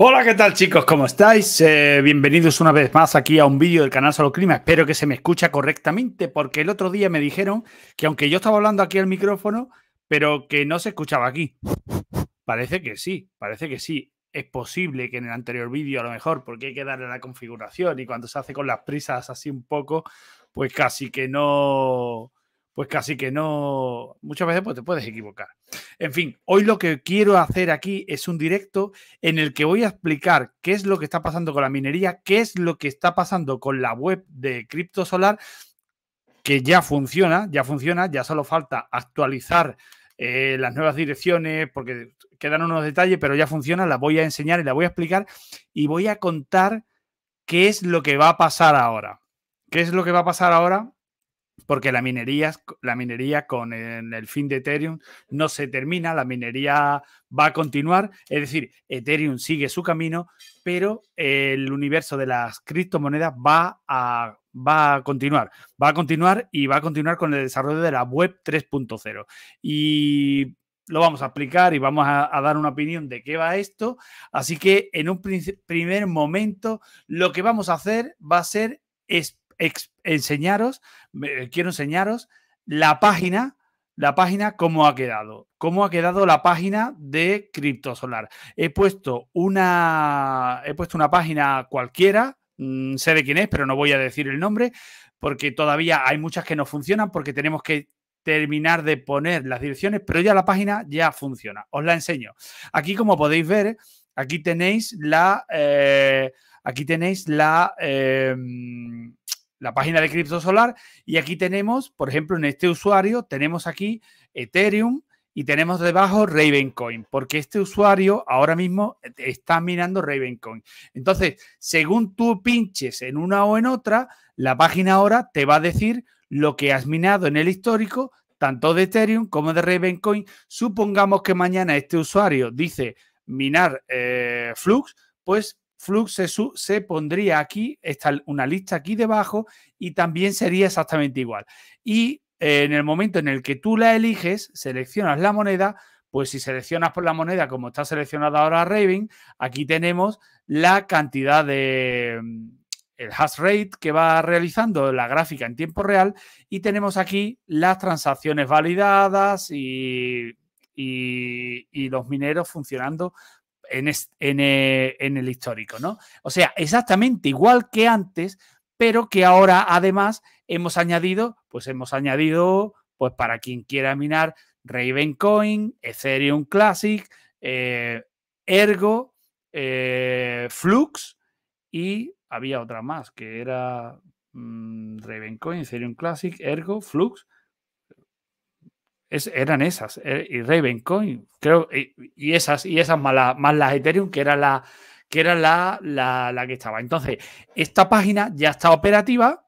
Hola, ¿qué tal chicos? ¿Cómo estáis? Eh, bienvenidos una vez más aquí a un vídeo del canal Solo Clima. Espero que se me escucha correctamente porque el otro día me dijeron que aunque yo estaba hablando aquí al micrófono, pero que no se escuchaba aquí. Parece que sí, parece que sí. Es posible que en el anterior vídeo a lo mejor, porque hay que darle la configuración y cuando se hace con las prisas así un poco, pues casi que no, pues casi que no, muchas veces pues te puedes equivocar. En fin, hoy lo que quiero hacer aquí es un directo en el que voy a explicar qué es lo que está pasando con la minería, qué es lo que está pasando con la web de Crypto Solar, que ya funciona, ya funciona, ya solo falta actualizar eh, las nuevas direcciones, porque quedan unos detalles, pero ya funciona, la voy a enseñar y la voy a explicar y voy a contar qué es lo que va a pasar ahora. ¿Qué es lo que va a pasar ahora? porque la minería, la minería con el fin de Ethereum no se termina, la minería va a continuar, es decir, Ethereum sigue su camino, pero el universo de las criptomonedas va a, va a continuar, va a continuar y va a continuar con el desarrollo de la web 3.0. Y lo vamos a explicar y vamos a, dar una opinión de qué va esto. Así que en un primer momento lo que vamos a hacer va a ser enseñaros, eh, quiero enseñaros la página, la página cómo ha quedado, cómo ha quedado la página de CryptoSolar. He puesto una, he puesto una página cualquiera, mm, sé de quién es, pero no voy a decir el nombre, porque todavía hay muchas que no funcionan porque tenemos que terminar de poner las direcciones, pero ya la página ya funciona. Os la enseño. Aquí, como podéis ver, aquí tenéis la... Eh, aquí tenéis la... Em, la página de Solar, y aquí tenemos, por ejemplo, en este usuario tenemos aquí Ethereum y tenemos debajo Ravencoin, porque este usuario ahora mismo está minando Ravencoin. Entonces, según tú pinches en una o en otra, la página ahora te va a decir lo que has minado en el histórico, tanto de Ethereum como de Ravencoin. Supongamos que mañana este usuario dice minar eh, Flux, pues Flux se, pondría aquí, está una lista aquí debajo y también sería exactamente igual. Y eh, en el momento en el que tú la eliges, seleccionas la moneda, pues si seleccionas por la moneda como está seleccionada ahora Raven, aquí tenemos la cantidad de mm, el hash rate que va realizando la gráfica en tiempo real y tenemos aquí las transacciones validadas y, y, y los mineros funcionando eh, en, el histórico, ¿no? O sea, exactamente igual que antes, pero que ahora además hemos añadido, pues hemos añadido, pues para quien quiera minar, Ravencoin, Ethereum Classic, eh, Ergo, eh, Flux y había otra más que era mm, Ravencoin, Ethereum Classic, Ergo, Flux eran esas. Eh, y Ravencoin, creo, y, esas, y esas más las Ethereum, que era la que era la, la que estaba. Entonces, esta página ya está operativa,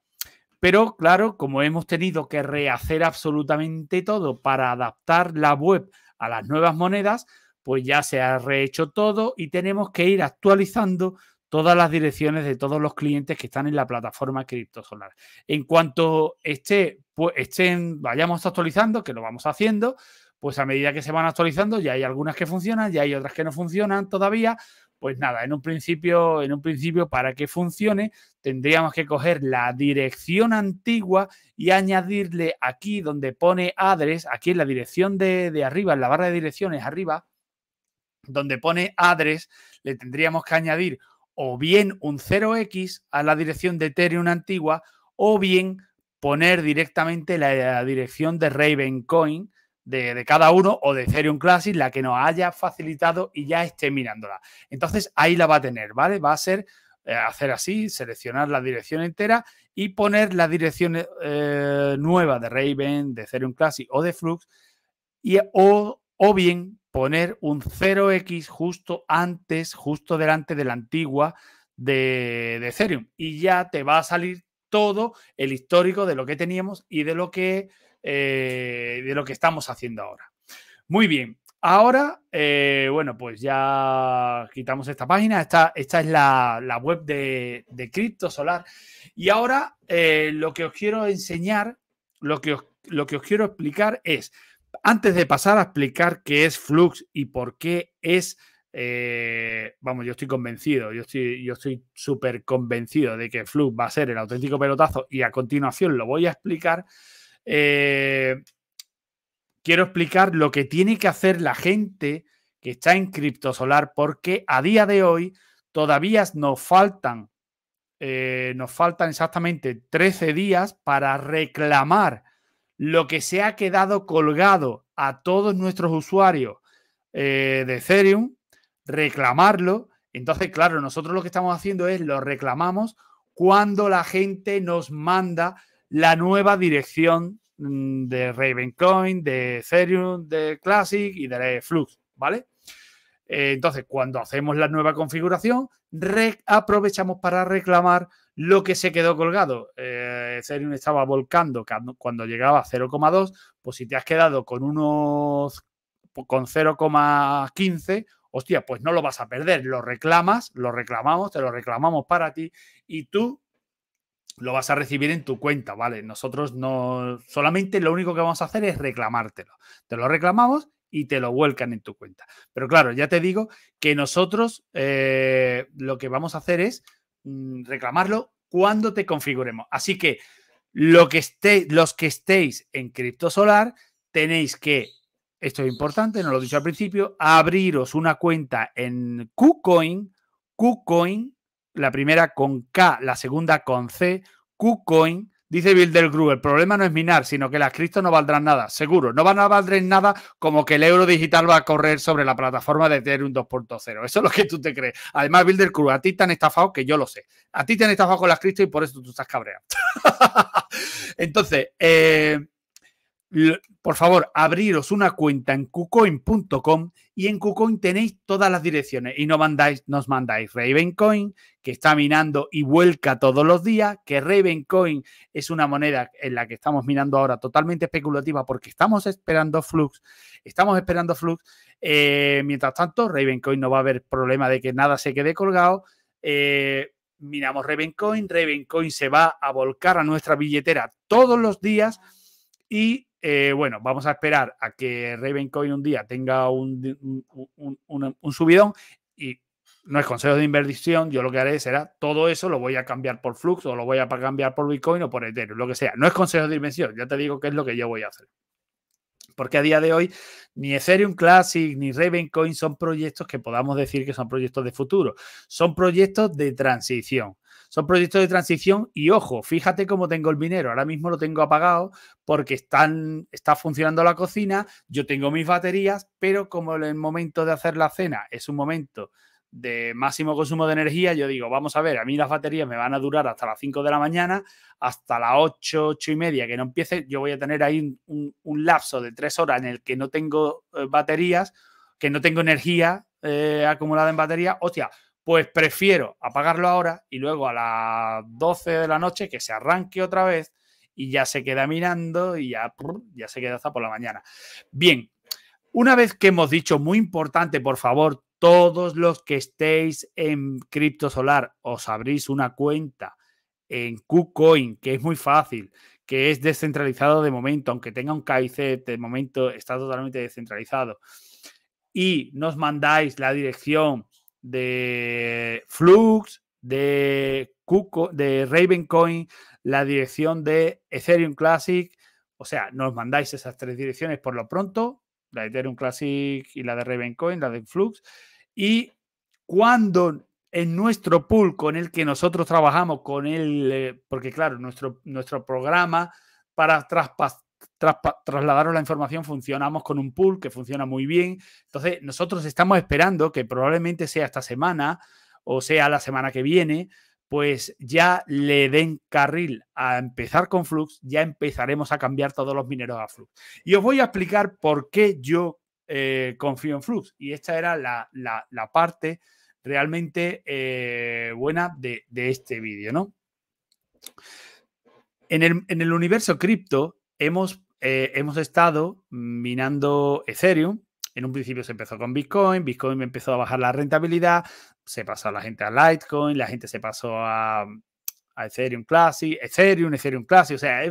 pero claro, como hemos tenido que rehacer absolutamente todo para adaptar la web a las nuevas monedas, pues ya se ha rehecho todo y tenemos que ir actualizando todas las direcciones de todos los clientes que están en la plataforma CryptoSolar. En cuanto esté, pues, estén, vayamos actualizando, que lo vamos haciendo, pues a medida que se van actualizando, ya hay algunas que funcionan, ya hay otras que no funcionan todavía. Pues nada, en un principio, en un principio, para que funcione, tendríamos que coger la dirección antigua y añadirle aquí donde pone address, aquí en la dirección de, de arriba, en la barra de direcciones arriba, donde pone address, le tendríamos que añadir o bien un 0x a la dirección de Ethereum antigua o bien poner directamente la, dirección de Ravencoin de, de, cada uno o de Ethereum Classic, la que nos haya facilitado y ya esté mirándola. Entonces ahí la va a tener, ¿vale? Va a ser eh, hacer así, seleccionar la dirección entera y poner la dirección eh, nueva de Raven, de Ethereum Classic o de Flux y, o, o bien poner un 0x justo antes, justo delante de la antigua de, de Ethereum. Y ya te va a salir todo el histórico de lo que teníamos y de lo que, eh, de lo que estamos haciendo ahora. Muy bien, ahora, eh, bueno, pues ya quitamos esta página, esta, esta es la, la web de, de Crypto Solar y ahora eh, lo que os quiero enseñar, lo que lo que os quiero explicar es antes de pasar a explicar qué es Flux y por qué es, eh, vamos, yo estoy convencido, yo estoy yo estoy súper convencido de que Flux va a ser el auténtico pelotazo y a continuación lo voy a explicar. Eh, quiero explicar lo que tiene que hacer la gente que está en Criptosolar porque a día de hoy todavía nos faltan, eh, nos faltan exactamente 13 días para reclamar lo que se ha quedado colgado a todos nuestros usuarios eh, de Ethereum, reclamarlo. Entonces, claro, nosotros lo que estamos haciendo es lo reclamamos cuando la gente nos manda la nueva dirección mm, de Ravencoin, de Ethereum, de Classic y de Flux, ¿vale? Eh, entonces, cuando hacemos la nueva configuración, aprovechamos para reclamar lo que se quedó colgado, eh, estaba volcando cuando llegaba a 0,2, pues si te has quedado con unos con 0,15, hostia, pues no lo vas a perder, lo reclamas, lo reclamamos, te lo reclamamos para ti y tú lo vas a recibir en tu cuenta, ¿vale? Nosotros no, solamente lo único que vamos a hacer es reclamártelo. Te lo reclamamos y te lo vuelcan en tu cuenta. Pero claro, ya te digo que nosotros eh, lo que vamos a hacer es Mm, reclamarlo cuando te configuremos. Así que, lo que esté, los que estéis en Solar tenéis que, esto es importante, no lo he dicho al principio, abriros una cuenta en KuCoin, KuCoin, la primera con K, la segunda con C, KuCoin, Dice Bildergru, el problema no es minar, sino que las cripto no valdrán nada, seguro. No van a valer nada como que el euro digital va a correr sobre la plataforma de Ethereum 2.0. Eso es lo que tú te crees. Además, Bildergru, a ti te han estafado, que yo lo sé. A ti te han estafado con las cripto y por eso tú estás cabreado. Entonces, eh, por favor, abriros una cuenta en kucoin.com y en kucoin tenéis todas las direcciones y no mandáis, nos mandáis Ravencoin, que está minando y vuelca todos los días, que Ravencoin es una moneda en la que estamos minando ahora totalmente especulativa porque estamos esperando flux, estamos esperando flux. Eh, mientras tanto, Ravencoin no va a haber problema de que nada se quede colgado. Eh, minamos Ravencoin, Ravencoin se va a volcar a nuestra billetera todos los días y eh, bueno, vamos a esperar a que Ravencoin un día tenga un, subidón y no es consejo de inversión, yo lo que haré será todo eso lo voy a cambiar por Flux o lo voy a cambiar por Bitcoin o por Ethereum, lo que sea. No es consejo de inversión, ya te digo qué es lo que yo voy a hacer. Porque a día de hoy ni Ethereum Classic ni Ravencoin son proyectos que podamos decir que son proyectos de futuro, son proyectos de transición. Son proyectos de transición y ojo, fíjate cómo tengo el minero. Ahora mismo lo tengo apagado porque están, está funcionando la cocina, yo tengo mis baterías, pero como el momento de hacer la cena es un momento de máximo consumo de energía, yo digo, vamos a ver, a mí las baterías me van a durar hasta las 5 de la mañana, hasta las 8, ocho y media que no empiece, yo voy a tener ahí un, lapso de tres horas en el que no tengo eh, baterías, que no tengo energía eh, acumulada en batería, hostia, pues prefiero apagarlo ahora y luego a las 12 de la noche que se arranque otra vez y ya se queda mirando y ya, ya se queda hasta por la mañana. Bien, una vez que hemos dicho, muy importante, por favor, todos los que estéis en CryptoSolar, os abrís una cuenta en KuCoin, que es muy fácil, que es descentralizado de momento, aunque tenga un KIC, de momento está totalmente descentralizado. Y nos mandáis la dirección de Flux, de de Ravencoin, la dirección de Ethereum Classic. O sea, nos mandáis esas tres direcciones por lo pronto, la de Ethereum Classic y la de Ravencoin, la de Flux. Y cuando en nuestro pool con el que nosotros trabajamos, con el, eh, porque claro, nuestro, nuestro programa para traspasar trasladaros la información, funcionamos con un pool que funciona muy bien. Entonces, nosotros estamos esperando que probablemente sea esta semana o sea la semana que viene, pues ya le den carril a empezar con Flux, ya empezaremos a cambiar todos los mineros a Flux. Y os voy a explicar por qué yo eh, confío en Flux. Y esta era la, parte realmente eh, buena de, este vídeo, ¿no? En el, en el universo cripto hemos eh, hemos estado minando Ethereum. En un principio se empezó con Bitcoin, Bitcoin empezó a bajar la rentabilidad, se pasó a la gente a Litecoin, la gente se pasó a, Ethereum Classic, Ethereum, Ethereum Classic. O sea,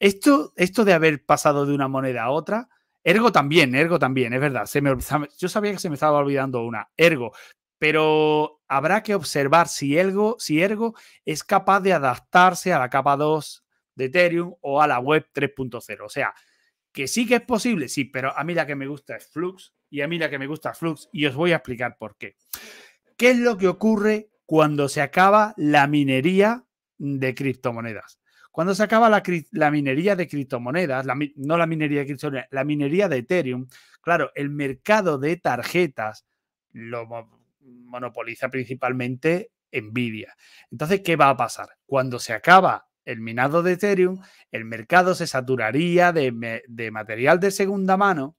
esto, esto de haber pasado de una moneda a otra, Ergo también, Ergo también, es verdad. Se me, yo sabía que se me estaba olvidando una, Ergo. Pero habrá que observar si Ergo, si Ergo es capaz de adaptarse a la capa 2, de Ethereum o a la web 3.0. O sea, que sí que es posible, sí, pero a mí la que me gusta es Flux y a mí la que me gusta Flux y os voy a explicar por qué. ¿Qué es lo que ocurre cuando se acaba la minería de criptomonedas? Cuando se acaba la, minería de criptomonedas, no la minería de criptomonedas, la minería de Ethereum, claro, el mercado de tarjetas lo monopoliza principalmente Nvidia. Entonces, ¿qué va a pasar? Cuando se acaba el minado de Ethereum, el mercado se saturaría de, material de segunda mano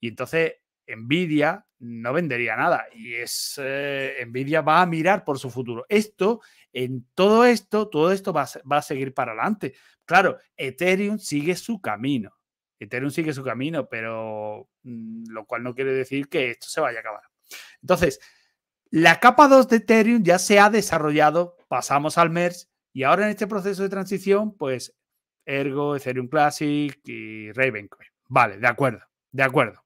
y entonces Nvidia no vendería nada y es eh, Nvidia va a mirar por su futuro. Esto, en todo esto, todo esto va, va, a seguir para adelante. Claro, Ethereum sigue su camino. Ethereum sigue su camino, pero mm, lo cual no quiere decir que esto se vaya a acabar. Entonces, la capa 2 de Ethereum ya se ha desarrollado, pasamos al MERS y ahora en este proceso de transición, pues Ergo, Ethereum Classic y Ravencoin. Vale, de acuerdo, de acuerdo.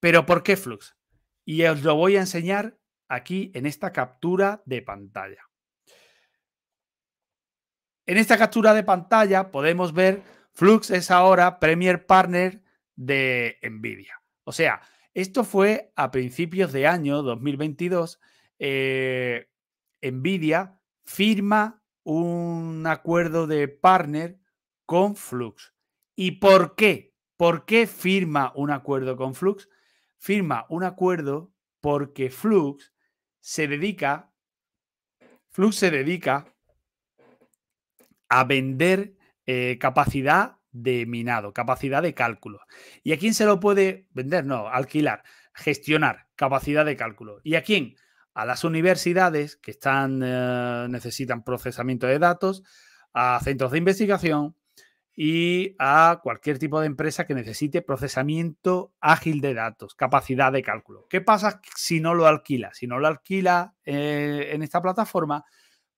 Pero ¿por qué Flux? Y os lo voy a enseñar aquí en esta captura de pantalla. En esta captura de pantalla podemos ver Flux es ahora Premier Partner de Nvidia. O sea, esto fue a principios de año 2022. Eh, Nvidia firma un acuerdo de partner con Flux. ¿Y por qué? ¿Por qué firma un acuerdo con Flux? Firma un acuerdo porque Flux se dedica, Flux se dedica a vender eh, capacidad de minado, capacidad de cálculo. ¿Y a quién se lo puede vender? No, alquilar, gestionar capacidad de cálculo. ¿Y a quién? a las universidades que están, eh, necesitan procesamiento de datos, a centros de investigación y a cualquier tipo de empresa que necesite procesamiento ágil de datos, capacidad de cálculo. ¿Qué pasa si no lo alquila? Si no lo alquila eh, en esta plataforma,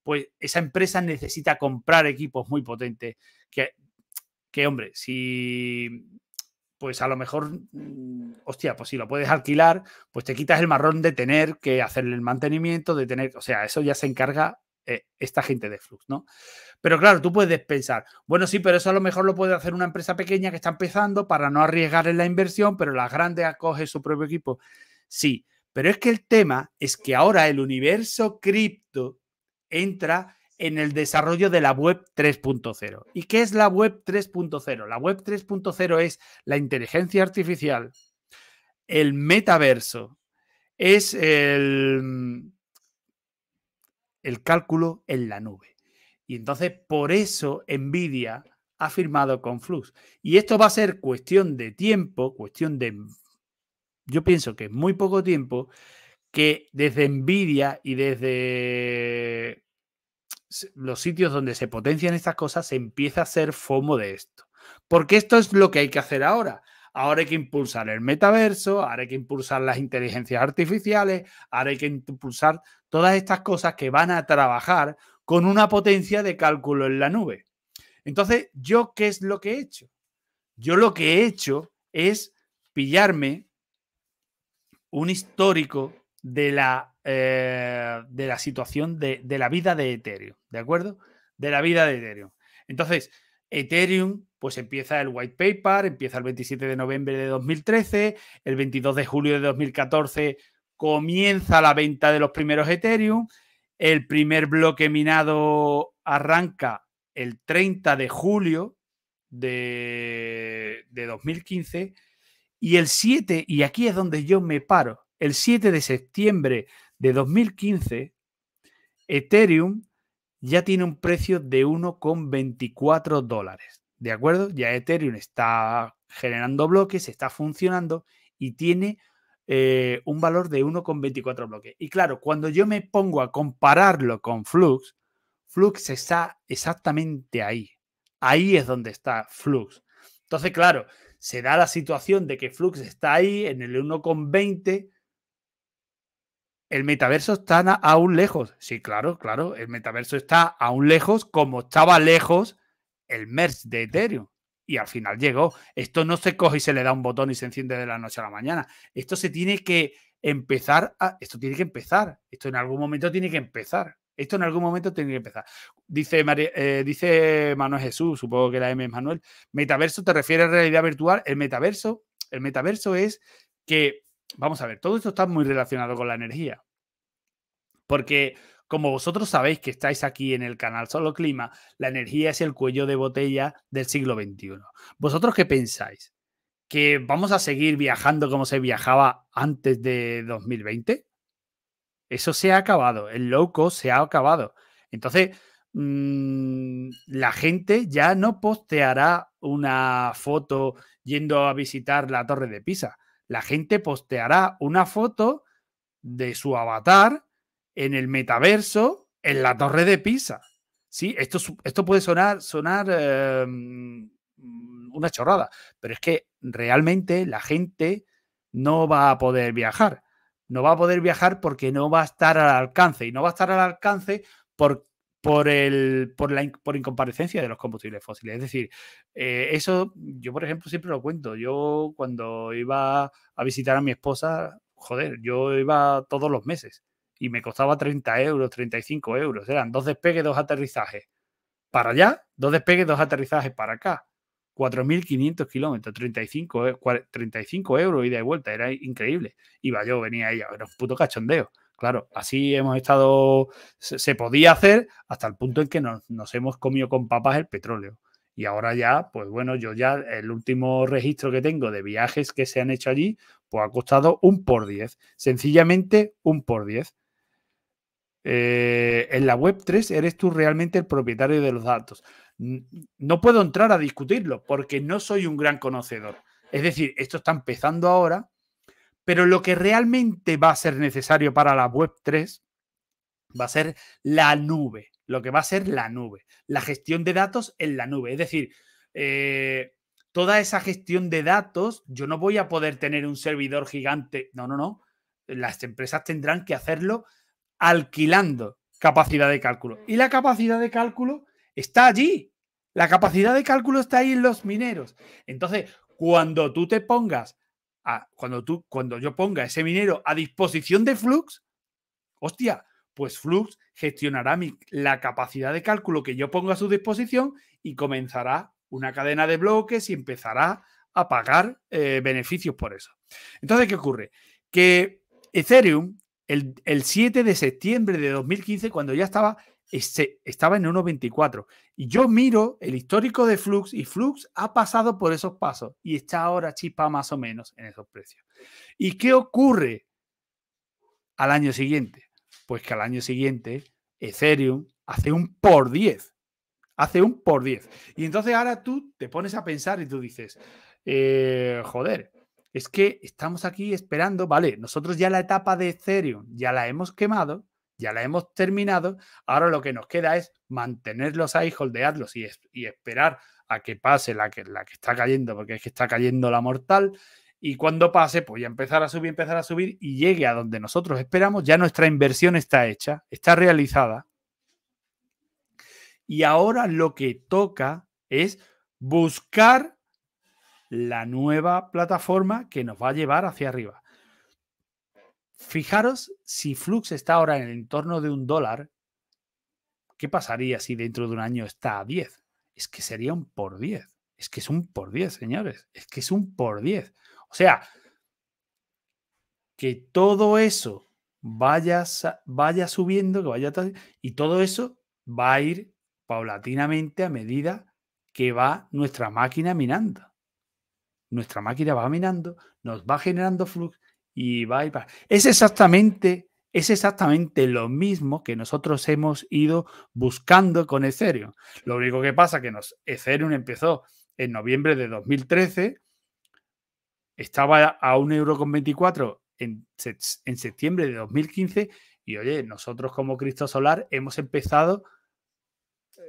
pues esa empresa necesita comprar equipos muy potentes que, que hombre, si pues a lo mejor, mm, hostia, pues si lo puedes alquilar, pues te quitas el marrón de tener que hacerle el mantenimiento, de tener, o sea, eso ya se encarga eh, esta gente de Flux, ¿no? Pero claro, tú puedes pensar, bueno, sí, pero eso a lo mejor lo puede hacer una empresa pequeña que está empezando para no arriesgar en la inversión, pero las grandes acoge su propio equipo. Sí, pero es que el tema es que ahora el universo cripto entra en el desarrollo de la web 3.0. ¿Y qué es la web 3.0? La web 3.0 es la inteligencia artificial, el metaverso, es el, el cálculo en la nube. Y entonces por eso Nvidia ha firmado con Flux. Y esto va a ser cuestión de tiempo, cuestión de, yo pienso que muy poco tiempo, que desde Nvidia y desde los sitios donde se potencian estas cosas, se empieza a ser FOMO de esto. Porque esto es lo que hay que hacer ahora. Ahora hay que impulsar el metaverso, ahora hay que impulsar las inteligencias artificiales, ahora hay que impulsar todas estas cosas que van a trabajar con una potencia de cálculo en la nube. Entonces, ¿yo qué es lo que he hecho? Yo lo que he hecho es pillarme un histórico de la eh, de la situación de, la vida de Ethereum, ¿de acuerdo? De la vida de Ethereum. Entonces, Ethereum, pues empieza el white paper, empieza el 27 de noviembre de 2013, el 22 de julio de 2014 comienza la venta de los primeros Ethereum, el primer bloque minado arranca el 30 de julio de, de 2015 y el 7, y aquí es donde yo me paro, el 7 de septiembre de 2015, Ethereum ya tiene un precio de 1,24 dólares. ¿De acuerdo? Ya Ethereum está generando bloques, está funcionando y tiene eh, un valor de 1,24 bloques. Y claro, cuando yo me pongo a compararlo con Flux, Flux está exactamente ahí. Ahí es donde está Flux. Entonces, claro, se da la situación de que Flux está ahí en el 1,20 el metaverso está aún lejos. Sí, claro, claro, el metaverso está aún lejos como estaba lejos el merge de Ethereum. Y al final llegó. Esto no se coge y se le da un botón y se enciende de la noche a la mañana. Esto se tiene que empezar Esto tiene que empezar. Esto en algún momento tiene que empezar. Esto en algún momento tiene que empezar. Dice, eh, dice Manuel Jesús, supongo que la M es Manuel. Metaverso te refiere a realidad virtual. El metaverso, el metaverso es que vamos a ver, todo esto está muy relacionado con la energía. Porque como vosotros sabéis que estáis aquí en el canal Solo Clima, la energía es el cuello de botella del siglo XXI. ¿Vosotros qué pensáis? ¿Que vamos a seguir viajando como se viajaba antes de 2020? Eso se ha acabado, el loco se ha acabado. Entonces, mm, la gente ya no posteará una foto yendo a visitar la Torre de Pisa la gente posteará una foto de su avatar en el metaverso, en la torre de Pisa. Sí, esto, esto puede sonar, sonar eh, mm, una chorrada, pero es que realmente la gente no va a poder viajar. No va a poder viajar porque no va a estar al alcance. Y no va a estar al alcance porque por, el, por, la, por incomparecencia de los combustibles fósiles. Es decir, eh, eso yo, por ejemplo, siempre lo cuento. Yo cuando iba a visitar a mi esposa, joder, yo iba todos los meses y me costaba 30 euros, 35 euros. Eran dos despegues, dos aterrizajes para allá, dos despegues, dos aterrizajes para acá. 4.500 kilómetros, 35, 35 eh, euros ida y vuelta, era increíble. Iba yo, venía ella, era un puto cachondeo. Claro, así hemos estado, se, podía hacer hasta el punto en que nos, hemos comido con papas el petróleo. Y ahora ya, pues bueno, yo ya el último registro que tengo de viajes que se han hecho allí, pues ha costado un por diez, sencillamente un por diez. Eh, en la web 3 eres tú realmente el propietario de los datos. No puedo entrar a discutirlo porque no soy un gran conocedor. Es decir, esto está empezando ahora pero lo que realmente va a ser necesario para la web 3 va a ser la nube, lo que va a ser la nube, la gestión de datos en la nube. Es decir, eh, toda esa gestión de datos, yo no voy a poder tener un servidor gigante, no, no, no. Las empresas tendrán que hacerlo alquilando capacidad de cálculo. Mm. Y la capacidad de cálculo está allí. La capacidad de cálculo está ahí en los mineros. Entonces, cuando tú te pongas cuando, tú, cuando yo ponga ese minero a disposición de Flux, hostia, pues Flux gestionará la capacidad de cálculo que yo ponga a su disposición y comenzará una cadena de bloques y empezará a pagar eh, beneficios por eso. Entonces, ¿qué ocurre? Que Ethereum, el, 7 de septiembre de 2015, cuando ya estaba este, estaba en 1.24. Y yo miro el histórico de Flux y Flux ha pasado por esos pasos y está ahora chispa más o menos en esos precios. ¿Y qué ocurre al año siguiente? Pues que al año siguiente Ethereum hace un por 10. Hace un por 10. Y entonces ahora tú te pones a pensar y tú dices, eh, joder, es que estamos aquí esperando, vale, nosotros ya la etapa de Ethereum ya la hemos quemado, ya la hemos terminado. Ahora lo que nos queda es mantenerlos ahí, holdearlos y, y esperar a que pase la que, la que está cayendo, porque es que está cayendo la mortal. Y cuando pase, pues ya empezar a subir, empezar a subir y llegue a donde nosotros esperamos, ya nuestra inversión está hecha, está realizada. Y ahora lo que toca es buscar la nueva plataforma que nos va a llevar hacia arriba. Fijaros, si Flux está ahora en el entorno de un dólar, ¿qué pasaría si dentro de un año está a 10? Es que sería un por 10. Es que es un por 10, señores. Es que es un por 10. O sea, que todo eso vaya, vaya subiendo, que vaya y todo eso va a ir paulatinamente a medida que va nuestra máquina minando. Nuestra máquina va minando, nos va generando flux y va y va. Es exactamente, es exactamente lo mismo que nosotros hemos ido buscando con Ethereum. Lo único que pasa es que nos, Ethereum empezó en noviembre de 2013, estaba a 1,24€ en, en septiembre de 2015 y oye, nosotros como Cristo Solar hemos empezado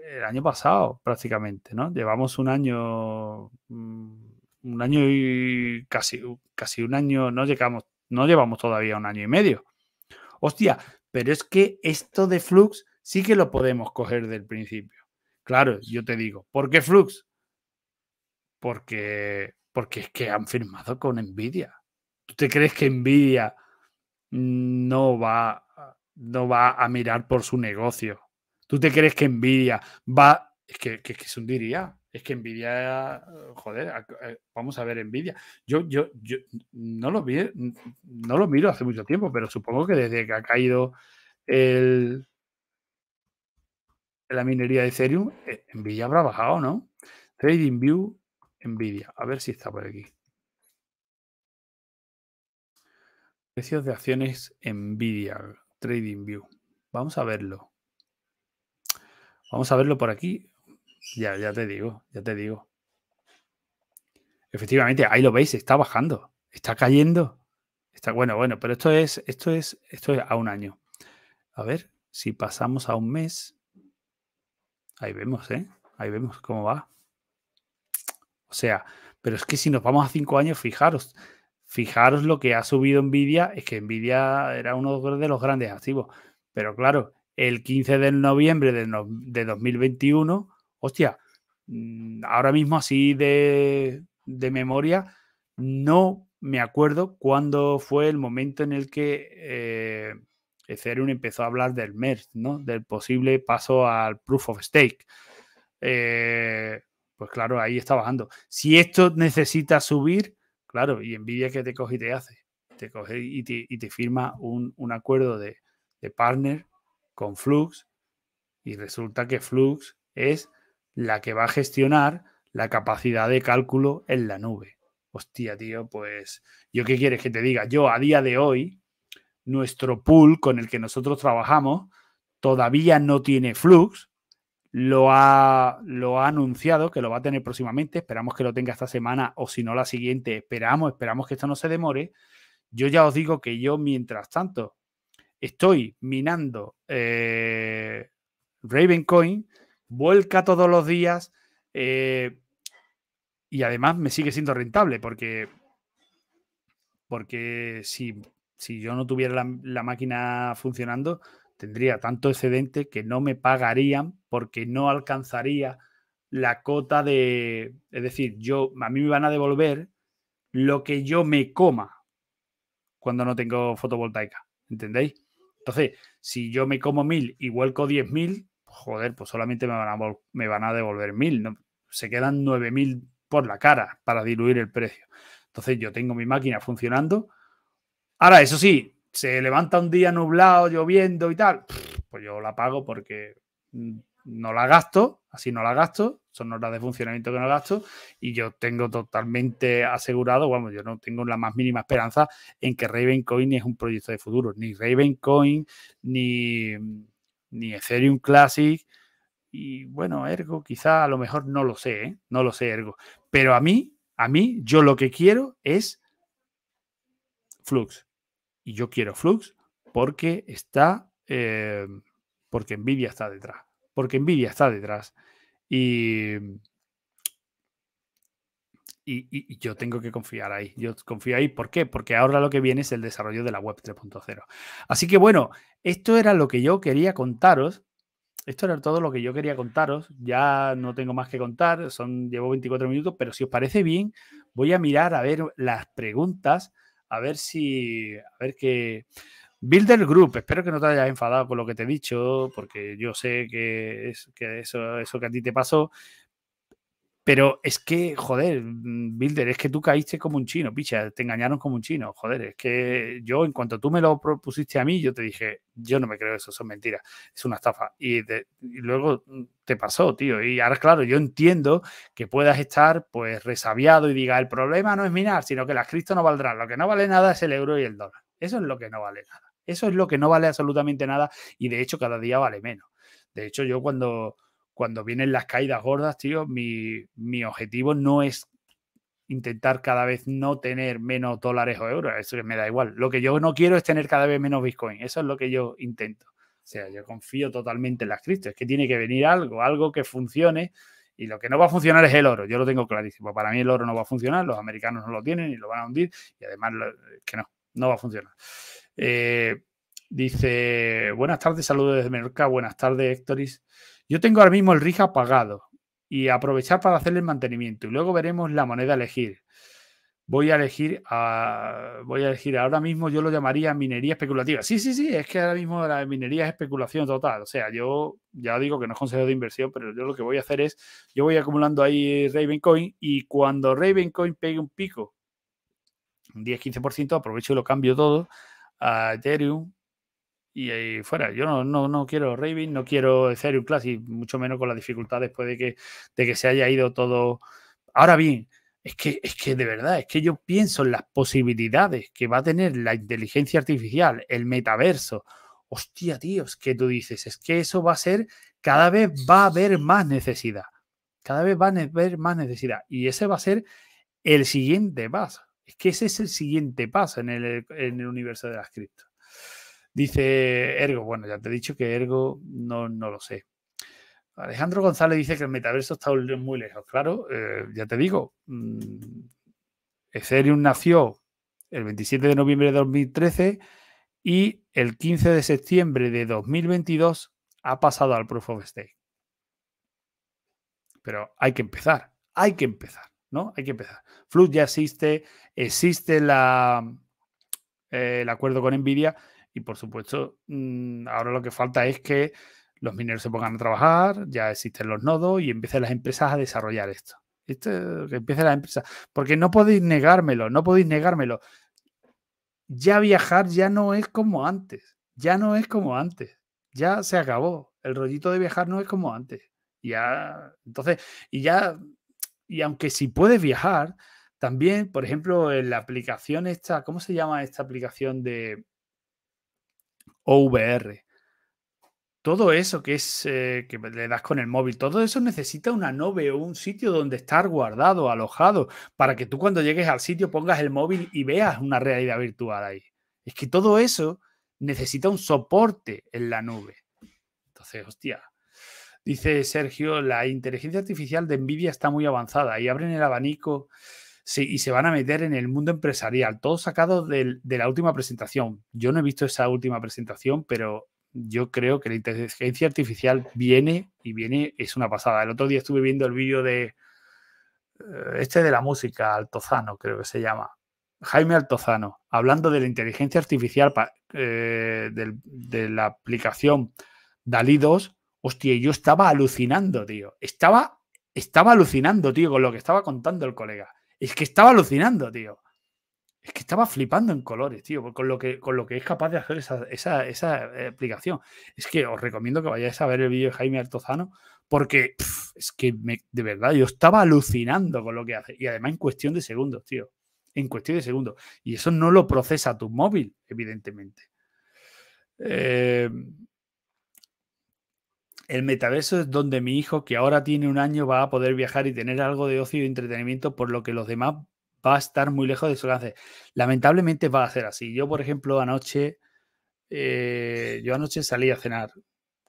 el año pasado prácticamente, ¿no? Llevamos un año, mm, un año y casi, casi un año, no llegamos no llevamos todavía un año y medio. Hostia, pero es que esto de Flux sí que lo podemos coger del principio. Claro, yo te digo, ¿por qué Flux? Porque, porque es que han firmado con Nvidia. ¿Tú te crees que Nvidia no va, no va a mirar por su negocio? ¿Tú te crees que Nvidia va... Es que, que es un diría, es que Nvidia, eh, joder, eh, vamos a ver Nvidia. Yo, yo, no lo vi, no lo miro hace mucho tiempo, pero supongo que desde que ha caído la minería de Ethereum, eh, Nvidia habrá bajado, ¿no? Trading View, Nvidia. A ver si está por aquí. Precios de acciones Nvidia, View. Vamos a verlo. Vamos a verlo por aquí. Ya, ya te digo, ya te digo. Efectivamente, ahí lo veis, está bajando, está cayendo. Está bueno, bueno, pero esto es, esto es, esto es a un año. A ver, si pasamos a un mes, ahí vemos, ¿eh? Ahí vemos cómo va. O sea, pero es que si nos vamos a cinco años, fijaros, fijaros lo que ha subido Nvidia, es que Nvidia era uno de los grandes activos. Pero claro, el 15 de noviembre de, de 2021 hostia, mm, ahora mismo así de, memoria, no me acuerdo cuándo fue el momento en el que eh, Ethereum empezó a hablar del MERS, ¿no? Del posible paso al proof of stake. Eh, pues claro, ahí está bajando. Si esto necesita subir, claro, y envidia que te coge y te hace, te coge y te, firma un, acuerdo de, de partner con Flux y resulta que Flux es la que va a gestionar la capacidad de cálculo en la nube. Hostia, tío, pues yo qué quieres que te diga. Yo a día de hoy, nuestro pool con el que nosotros trabajamos todavía no tiene flux. Lo ha, lo ha anunciado que lo va a tener próximamente. Esperamos que lo tenga esta semana o si no la siguiente. Esperamos, esperamos que esto no se demore. Yo ya os digo que yo, mientras tanto, estoy minando eh, Ravencoin vuelca todos los días eh, y además me sigue siendo rentable porque, porque si, si yo no tuviera la, máquina funcionando, tendría tanto excedente que no me pagarían porque no alcanzaría la cota de, es decir, yo a mí me van a devolver lo que yo me coma cuando no tengo fotovoltaica, ¿entendéis? Entonces, si yo me como mil y vuelco diez mil, joder, pues solamente me van a, me van a devolver mil, ¿no? se quedan mil por la cara para diluir el precio. Entonces yo tengo mi máquina funcionando. Ahora, eso sí, se levanta un día nublado, lloviendo y tal, pues yo la pago porque mm, no la gasto, así no la gasto, son horas de funcionamiento que no gasto y yo tengo totalmente asegurado, bueno, yo no tengo la más mínima esperanza en que Ravencoin es un proyecto de futuro, ni Ravencoin, ni ni Ethereum Classic, y bueno, Ergo, quizá a lo mejor no lo sé, ¿eh? no lo sé, Ergo. Pero a mí, a mí, yo lo que quiero es Flux. Y yo quiero Flux porque está, eh, porque Nvidia está detrás. Porque Nvidia está detrás. Y, y, yo tengo que confiar ahí. Yo confío ahí. ¿Por qué? Porque ahora lo que viene es el desarrollo de la web 3.0. Así que bueno, esto era lo que yo quería contaros. Esto era todo lo que yo quería contaros. Ya no tengo más que contar. Son, llevo 24 minutos, pero si os parece bien, voy a mirar a ver las preguntas. A ver si. A ver qué. Builder Group, espero que no te hayas enfadado con lo que te he dicho, porque yo sé que, es, eso, eso que a ti te pasó. Pero es que, joder, mm, Builder, es que tú caíste como un chino, picha, te engañaron como un chino, joder, es que yo en cuanto tú me lo propusiste a mí, yo te dije, yo no me creo eso, son mentiras, es una estafa. Y, luego mm, te pasó, tío. Y ahora, claro, yo entiendo que puedas estar pues resabiado y diga, el problema no es minar, sino que las cripto no valdrán. Lo que no vale nada es el euro y el dólar. Eso es lo que no vale nada. Eso es lo que no vale absolutamente nada y de hecho cada día vale menos. De hecho, yo cuando cuando vienen las caídas gordas, tío, mi, objetivo no es intentar cada vez no tener menos dólares o euros, eso que me da igual. Lo que yo no quiero es tener cada vez menos Bitcoin, eso es lo que yo intento. O sea, yo confío totalmente en las cripto, es que tiene que venir algo, algo que funcione y lo que no va a funcionar es el oro, yo lo tengo clarísimo. Para mí el oro no va a funcionar, los americanos no lo tienen y lo van a hundir y además que no, no va a funcionar. Eh, dice, buenas tardes, saludos desde Menorca, buenas tardes Héctoris. Yo tengo ahora mismo el RIG apagado y aprovechar para hacerle el mantenimiento y luego veremos la moneda a elegir. Voy a elegir a, voy a elegir ahora mismo yo lo llamaría minería especulativa. Sí, sí, sí, es que ahora mismo la minería es especulación total, o sea, yo ya digo que no es consejo de inversión, pero yo lo que voy a hacer es yo voy acumulando ahí Ravencoin y cuando Ravencoin pegue un pico, un 10-15%, aprovecho y lo cambio todo a Ethereum, y ahí fuera. Yo no, no, quiero Raven, no quiero Ethereum Classic, mucho menos con la dificultad después de que, que se haya ido todo. Ahora bien, es que, es que de verdad, es que yo pienso en las posibilidades que va a tener la inteligencia artificial, el metaverso. Hostia, tíos, que tú dices, es que eso va a ser, cada vez va a haber más necesidad. Cada vez va a haber más necesidad. Y ese va a ser el siguiente paso. Es que ese es el siguiente paso en el, en el universo de las criptos. Dice Ergo, bueno, ya te he dicho que Ergo no, lo sé. Alejandro González dice que el metaverso está muy lejos. Claro, eh, ya te digo, mm, Ethereum nació el 27 de noviembre de 2013 y el 15 de septiembre de 2022 ha pasado al Proof of Stake. Pero hay que empezar, hay que empezar, ¿no? Hay que empezar. Flux ya existe, existe la, eh, el acuerdo con Nvidia y por supuesto, mm, ahora lo que falta es que los mineros se pongan a trabajar, ya existen los nodos y empiecen las empresas a desarrollar esto. Esto que empiecen la empresa Porque no podéis negármelo, no podéis negármelo. Ya viajar ya no es como antes. Ya no es como antes. Ya se acabó. El rollito de viajar no es como antes. Ya, entonces, y ya, y aunque si puedes viajar, también, por ejemplo, en la aplicación esta, ¿cómo se llama esta aplicación de, OVR. Todo eso que es eh, que le das con el móvil, todo eso necesita una nube o un sitio donde estar guardado, alojado, para que tú cuando llegues al sitio pongas el móvil y veas una realidad virtual ahí. Es que todo eso necesita un soporte en la nube. Entonces, hostia. Dice Sergio, la inteligencia artificial de Nvidia está muy avanzada y abren el abanico y se van a meter en el mundo empresarial, todo sacado de la última presentación. Yo no he visto esa última presentación, pero yo creo que la inteligencia artificial viene y viene, es una pasada. El otro día estuve viendo el vídeo de eh, este de la música, Altozano, creo que se llama. Jaime Altozano, hablando de la inteligencia artificial eh, de, la aplicación Dalí 2, hostia, yo estaba alucinando, tío. Estaba, estaba alucinando, tío, con lo que estaba contando el colega. Es que estaba alucinando, tío. Es que estaba flipando en colores, tío, con lo que, con lo que es capaz de hacer esa, esa, eh, aplicación. Es que os recomiendo que vayáis a ver el vídeo de Jaime Artozano, porque es que de verdad yo estaba alucinando con lo que hace. Y además en cuestión de segundos, tío. En cuestión de segundos. Y eso no lo procesa tu móvil, evidentemente. Eh, el metaverso es donde mi hijo, que ahora tiene un año, va a poder viajar y tener algo de ocio y entretenimiento, por lo que los demás va a estar muy lejos de su alcance. Lamentablemente va a ser así. Yo, por ejemplo, anoche, eh, yo anoche salí a cenar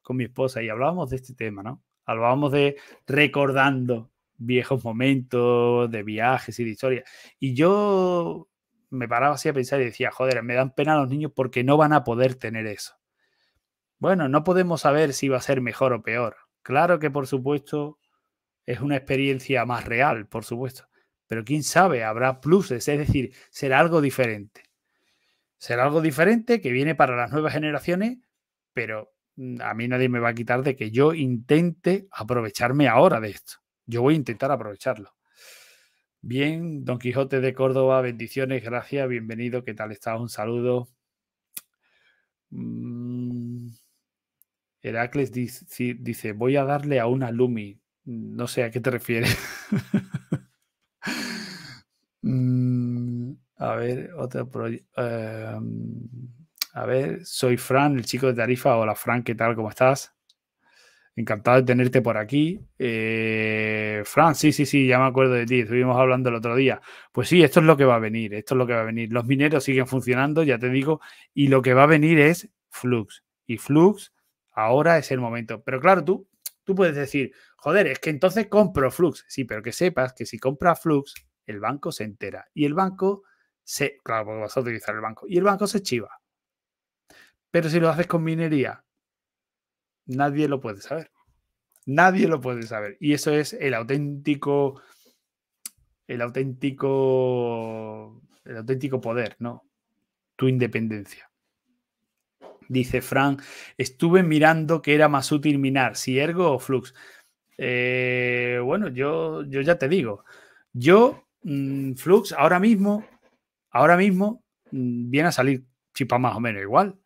con mi esposa y hablábamos de este tema, ¿no? Hablábamos de recordando viejos momentos, de viajes y de historias. Y yo me paraba así a pensar y decía, joder, me dan pena a los niños porque no van a poder tener eso. Bueno, no podemos saber si va a ser mejor o peor. Claro que por supuesto es una experiencia más real, por supuesto. Pero quién sabe, habrá pluses, es decir, será algo diferente. Será algo diferente que viene para las nuevas generaciones, pero mm, a mí nadie me va a quitar de que yo intente aprovecharme ahora de esto. Yo voy a intentar aprovecharlo. Bien, Don Quijote de Córdoba, bendiciones, gracias, bienvenido, ¿qué tal estás? Un saludo. Mm, Heracles dice, voy a darle a una Lumi. Mm, no sé a qué te refieres. Mm, a ver, otro proyecto. Em, a ver, soy Fran, el chico de Tarifa. Hola, Fran, ¿qué tal? ¿Cómo estás? Encantado de tenerte por aquí. Eh, Fran, sí, sí, sí, ya me acuerdo de ti. Estuvimos hablando el otro día. Pues sí, esto es lo que va a venir. Esto es lo que va a venir. Los mineros siguen funcionando, ya te digo. Y lo que va a venir es Flux. Y Flux ahora es el momento. Pero claro, tú, tú puedes decir, joder, es que entonces compro Flux. Sí, pero que sepas que si compras Flux, el banco se entera. Y el banco se, claro, porque vas a utilizar el banco. Y el banco se chiva. Pero si lo haces con minería, nadie lo puede saber. Nadie lo puede saber. Y eso es el auténtico, el auténtico, el auténtico poder, ¿no? Tu independencia. Dice Frank estuve mirando que era más útil minar, si Ergo o Flux. Eh, bueno, yo, yo ya te digo, yo mm, Flux ahora mismo, ahora mismo mm, viene a salir chipa más o menos igual.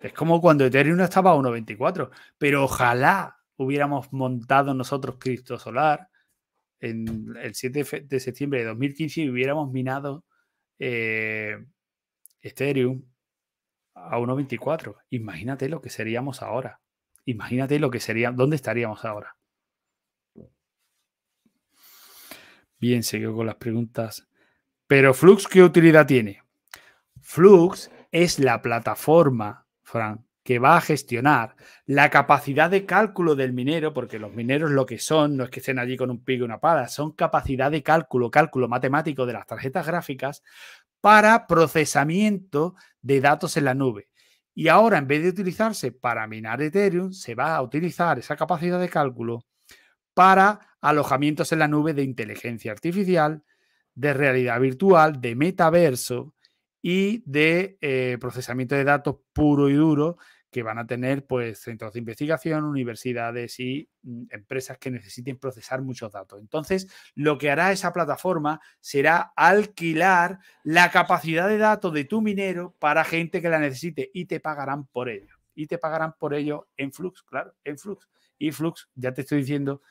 Es como cuando Ethereum estaba a 1.24, pero ojalá hubiéramos montado nosotros Cristo Solar en el 7 de septiembre de 2015 y hubiéramos minado eh, Ethereum a 1.24. Imagínate lo que seríamos ahora. Imagínate lo que sería, dónde estaríamos ahora. Bien, seguido con las preguntas. Pero Flux, ¿qué utilidad tiene? Flux es la plataforma, Frank, que va a gestionar la capacidad de cálculo del minero, porque los mineros lo que son no es que estén allí con un pico y una pala, son capacidad de cálculo, cálculo matemático de las tarjetas gráficas para procesamiento de datos en la nube. Y ahora, en vez de utilizarse para minar Ethereum, se va a utilizar esa capacidad de cálculo para alojamientos en la nube de inteligencia artificial, de realidad virtual, de metaverso y de eh, procesamiento de datos puro y duro que van a tener pues centros de investigación, universidades y mm, empresas que necesiten procesar muchos datos. Entonces, lo que hará esa plataforma será alquilar la capacidad de datos de tu minero para gente que la necesite y te pagarán por ello. Y te pagarán por ello en Flux, claro, en Flux. Y Flux, ya te estoy diciendo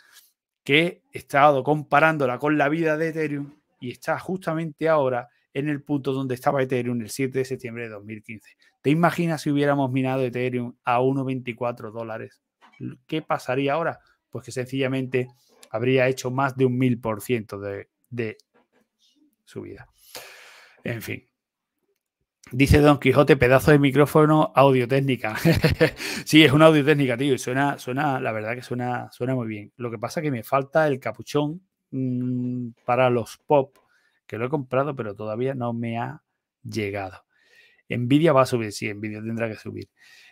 que he estado comparándola con la vida de Ethereum y está justamente ahora en el punto donde estaba Ethereum el 7 de septiembre de 2015. ¿Te imaginas si hubiéramos minado Ethereum a 1,24 dólares? ¿Qué pasaría ahora? Pues que sencillamente habría hecho más de un mil por ciento de subida. En fin. Dice Don Quijote, pedazo de micrófono, audio técnica. sí, es una audio técnica, tío, y suena, suena, la verdad que suena, suena muy bien. Lo que pasa es que me falta el capuchón mm, para los pop, que lo he comprado, pero todavía no me ha llegado envidia va a subir, sí, envidia tendrá que subir.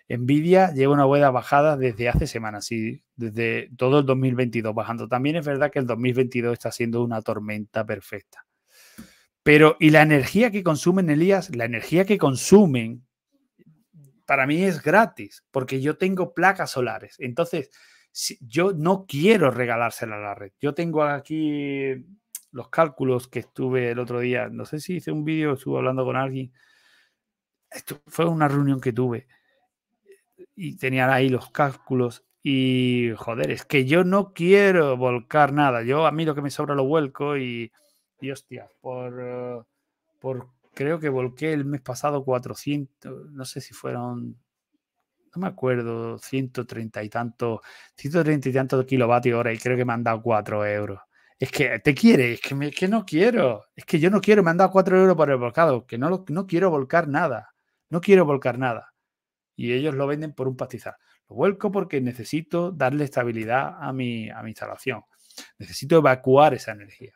envidia lleva una buena bajada desde hace semanas, sí, desde todo el 2022 bajando. También es verdad que el 2022 está siendo una tormenta perfecta. Pero, ¿y la energía que consumen, Elías? La energía que consumen para mí es gratis, porque yo tengo placas solares. Entonces, yo no quiero regalársela a la red. Yo tengo aquí los cálculos que estuve el otro día. No sé si hice un vídeo, estuve hablando con alguien esto fue una reunión que tuve y tenían ahí los cálculos y joder, es que yo no quiero volcar nada. Yo a mí lo que me sobra lo vuelco y, hostia, por, eh, por creo que volqué el mes pasado 400, no sé si fueron, no me acuerdo, 130 y tanto, 130 y tanto kilovatios hora y creo que me han dado 4 euros. Es que te quiere, es que, no quiero, es que yo no quiero, me han dado 4 euros por el volcado, que no, no quiero volcar nada. No quiero volcar nada. Y ellos lo venden por un pastizal. Lo vuelco porque necesito darle estabilidad a mi, a mi instalación. Necesito evacuar esa energía.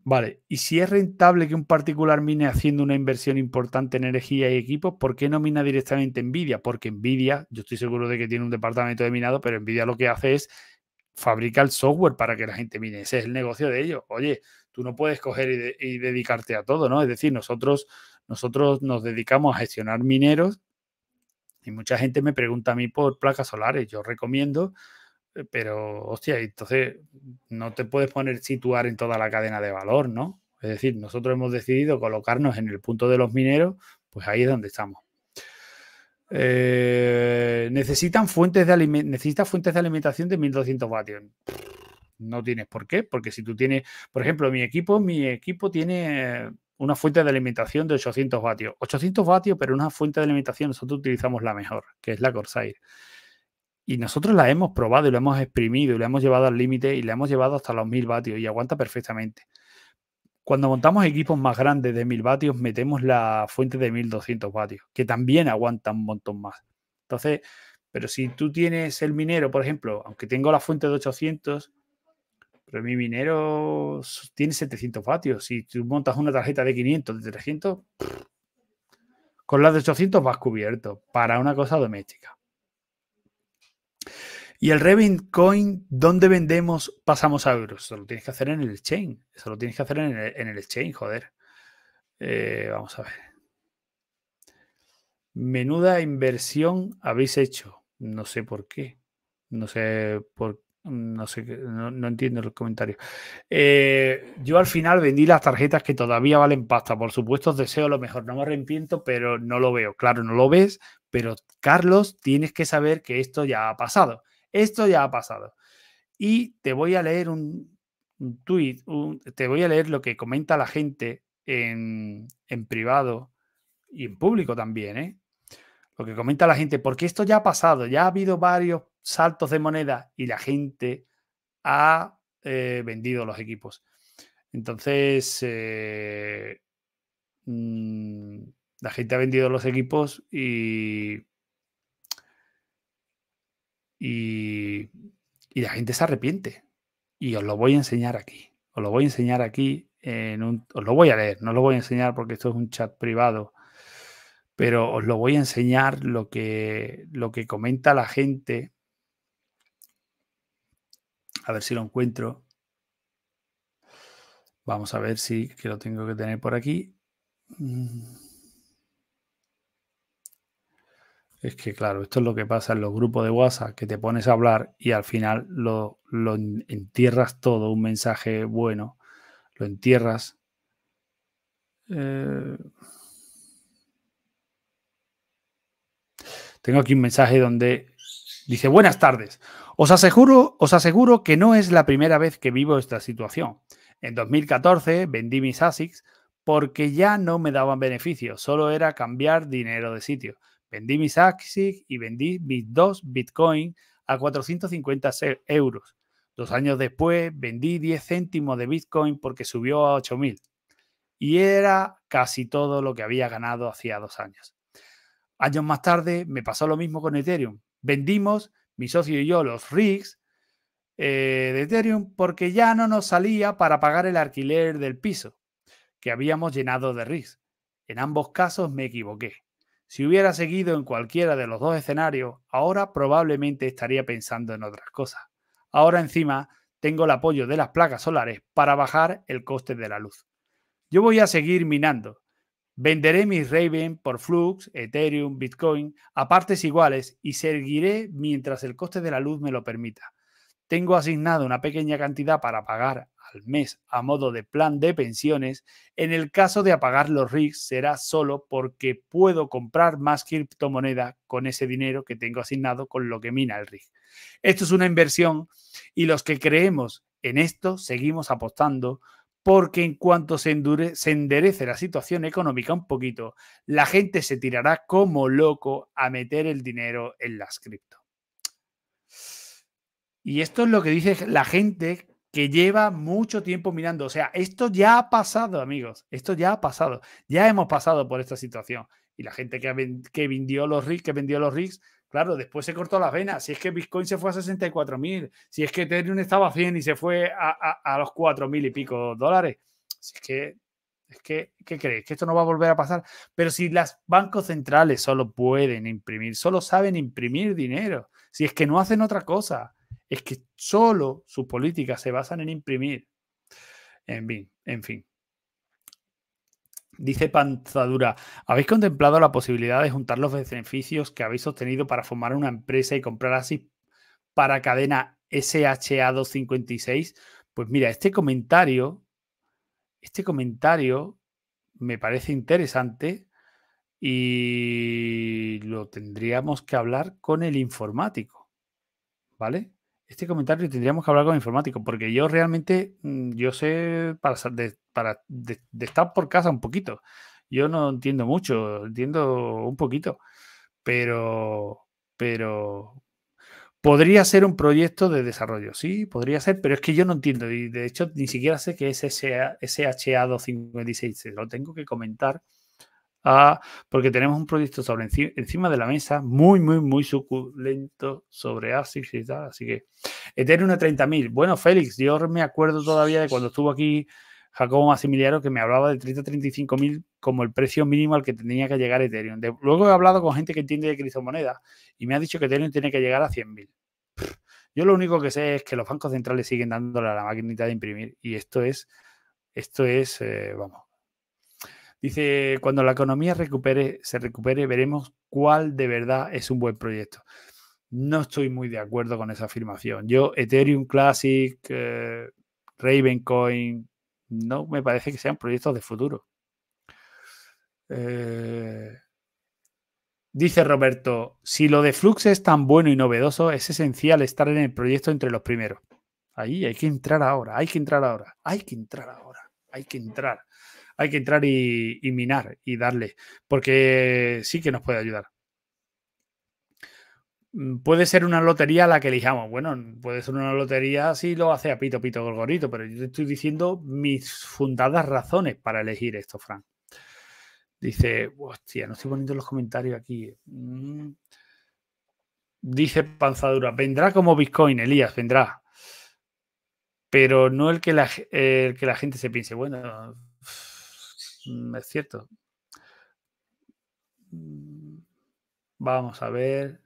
Vale, y si es rentable que un particular mine haciendo una inversión importante en energía y equipos, ¿por qué no mina directamente Nvidia? Porque Nvidia, yo estoy seguro de que tiene un departamento de minado, pero Nvidia lo que hace es fabrica el software para que la gente mine. Ese es el negocio de ellos. Oye, tú no puedes coger y dedicarte a todo, ¿no? Es decir, nosotros nosotros nos dedicamos a gestionar mineros y mucha gente me pregunta a mí por placas solares. Yo recomiendo, eh, pero hostia, entonces no te puedes poner situar en toda la cadena de valor, ¿no? Es decir, nosotros hemos decidido colocarnos en el punto de los mineros, pues ahí es donde estamos. Eh, necesitan fuentes de necesitas fuentes de alimentación de 1200 vatios. No tienes por qué, porque si tú tienes, por ejemplo, mi equipo, mi equipo tiene una fuente de alimentación de 800 vatios. 800 vatios, pero una fuente de alimentación nosotros utilizamos la mejor, que es la Corsair. Y nosotros la hemos probado y la hemos exprimido y la hemos llevado al límite y la hemos llevado hasta los 1000 vatios y aguanta perfectamente. Cuando montamos equipos más grandes de 1000 vatios, metemos la fuente de 1200 vatios, que también aguanta un montón más. Entonces, pero si tú tienes el minero, por ejemplo, aunque tengo la fuente de 800, pero mi minero tiene 700 vatios. Si tú montas una tarjeta de 500, de 300, con las de 800 vas cubierto para una cosa doméstica. Y el Revit Coin, ¿dónde vendemos? Pasamos a euros. Eso lo tienes que hacer en el exchange. Eso lo tienes que hacer en el, en exchange, joder. Eh, vamos a ver. Menuda inversión habéis hecho. No sé por qué. No sé por qué. Mm, no sé, no, no entiendo los comentarios. Eh, yo al final vendí las tarjetas que todavía valen pasta. Por supuesto, deseo lo mejor. No me arrepiento, pero no lo veo. Claro, no lo ves, pero Carlos, tienes que saber que esto ya ha pasado. Esto ya ha pasado. Y te voy a leer un, un tweet, te voy a leer lo que comenta la gente en, en privado y en público también, ¿eh? Lo que comenta la gente, porque esto ya ha pasado, ya ha habido varios saltos de moneda y la gente ha eh, vendido los equipos. Entonces, eh, mm, la gente ha vendido los equipos y, y, la gente se arrepiente. Y os lo voy a enseñar aquí. Os lo voy a enseñar aquí. En os lo voy a leer, no lo voy a enseñar porque esto es un chat privado, pero os lo voy a enseñar lo que, lo que comenta la gente a ver si lo encuentro. Vamos a ver si que lo tengo que tener por aquí. Mm. Es que claro, esto es lo que pasa en los grupos de WhatsApp, que te pones a hablar y al final lo, lo entierras todo, un mensaje bueno, lo entierras. Eh. Tengo aquí un mensaje donde dice buenas tardes. Os aseguro, os aseguro que no es la primera vez que vivo esta situación. En 2014 vendí mis ASICs porque ya no me daban beneficios, solo era cambiar dinero de sitio. Vendí mis ASICs y vendí mis dos Bitcoin a 450 euros. Dos años después vendí 10 céntimos de Bitcoin porque subió a 8.000. Y era casi todo lo que había ganado hacía dos años. Años más tarde me pasó lo mismo con Ethereum. Vendimos mi socio y yo, los rigs eh, de Ethereum, porque ya no nos salía para pagar el alquiler del piso que habíamos llenado de rigs. En ambos casos me equivoqué. Si hubiera seguido en cualquiera de los dos escenarios, ahora probablemente estaría pensando en otras cosas. Ahora encima tengo el apoyo de las placas solares para bajar el coste de la luz. Yo voy a seguir minando, Venderé mis Raven por Flux, Ethereum, Bitcoin a partes iguales y seguiré mientras el coste de la luz me lo permita. Tengo asignado una pequeña cantidad para pagar al mes a modo de plan de pensiones. En el caso de apagar los rigs será solo porque puedo comprar más criptomoneda con ese dinero que tengo asignado con lo que mina el rig. Esto es una inversión y los que creemos en esto seguimos apostando porque en cuanto se, endure, se enderece la situación económica un poquito, la gente se tirará como loco a meter el dinero en las cripto. Y esto es lo que dice la gente que lleva mucho tiempo mirando. O sea, esto ya ha pasado, amigos. Esto ya ha pasado. Ya hemos pasado por esta situación. Y la gente que, que vendió los rigs, que vendió los RICs, Claro, después se cortó las venas. Si es que Bitcoin se fue a 64.000, si es que Ethereum estaba bien 100 y se fue a, los a mil y pico dólares. Si es que, es que, ¿qué crees? Que esto no va a volver a pasar. Pero si las bancos centrales solo pueden imprimir, solo saben imprimir dinero, si es que no hacen otra cosa, es que solo sus políticas se basan en imprimir. En fin, en fin. Dice Panzadura, ¿habéis contemplado la posibilidad de juntar los beneficios que habéis obtenido para formar una empresa y comprar así para cadena SHA256? Pues mira, este comentario, este comentario me parece interesante y lo tendríamos que hablar con el informático, ¿vale? este comentario tendríamos que hablar con informático, porque yo realmente, mm, yo sé para, estar por casa un poquito. Yo no entiendo mucho, entiendo un poquito, pero, pero podría ser un proyecto de desarrollo, sí, podría ser, pero es que yo no entiendo y de hecho ni siquiera sé qué es SHA256, lo tengo que comentar Ah, porque tenemos un proyecto sobre encima de la mesa muy, muy, muy suculento sobre ASICS y tal. Así que Ethereum a 30.000. Bueno, Félix, yo me acuerdo todavía de cuando estuvo aquí Jacobo Massimiliano que me hablaba de 30-35.000 como el precio mínimo al que tenía que llegar Ethereum. luego he hablado con gente que entiende de criptomonedas y me ha dicho que Ethereum tiene que llegar a 100.000. Yo lo único que sé es que los bancos centrales siguen dándole a la maquinita de imprimir y esto es, esto es, eh, vamos, Dice, cuando la economía recupere, se recupere, veremos cuál de verdad es un buen proyecto. No estoy muy de acuerdo con esa afirmación. Yo, Ethereum Classic, eh, Ravencoin, no me parece que sean proyectos de futuro. Eh, dice Roberto, si lo de Flux es tan bueno y novedoso, es esencial estar en el proyecto entre los primeros. Ahí hay que entrar ahora, hay que entrar ahora, hay que entrar ahora, hay que entrar hay que entrar y, minar y darle, porque sí que nos puede ayudar. Mm, puede ser una lotería la que elijamos. Bueno, puede ser una lotería si lo hace a pito, pito, gorgorito, pero yo te estoy diciendo mis fundadas razones para elegir esto, Frank. Dice, hostia, no estoy poniendo los comentarios aquí. Mm. Dice Panzadura, vendrá como Bitcoin, Elías, vendrá. Pero no el que el que la gente se piense, bueno, Mm, es cierto. Mm, vamos a ver.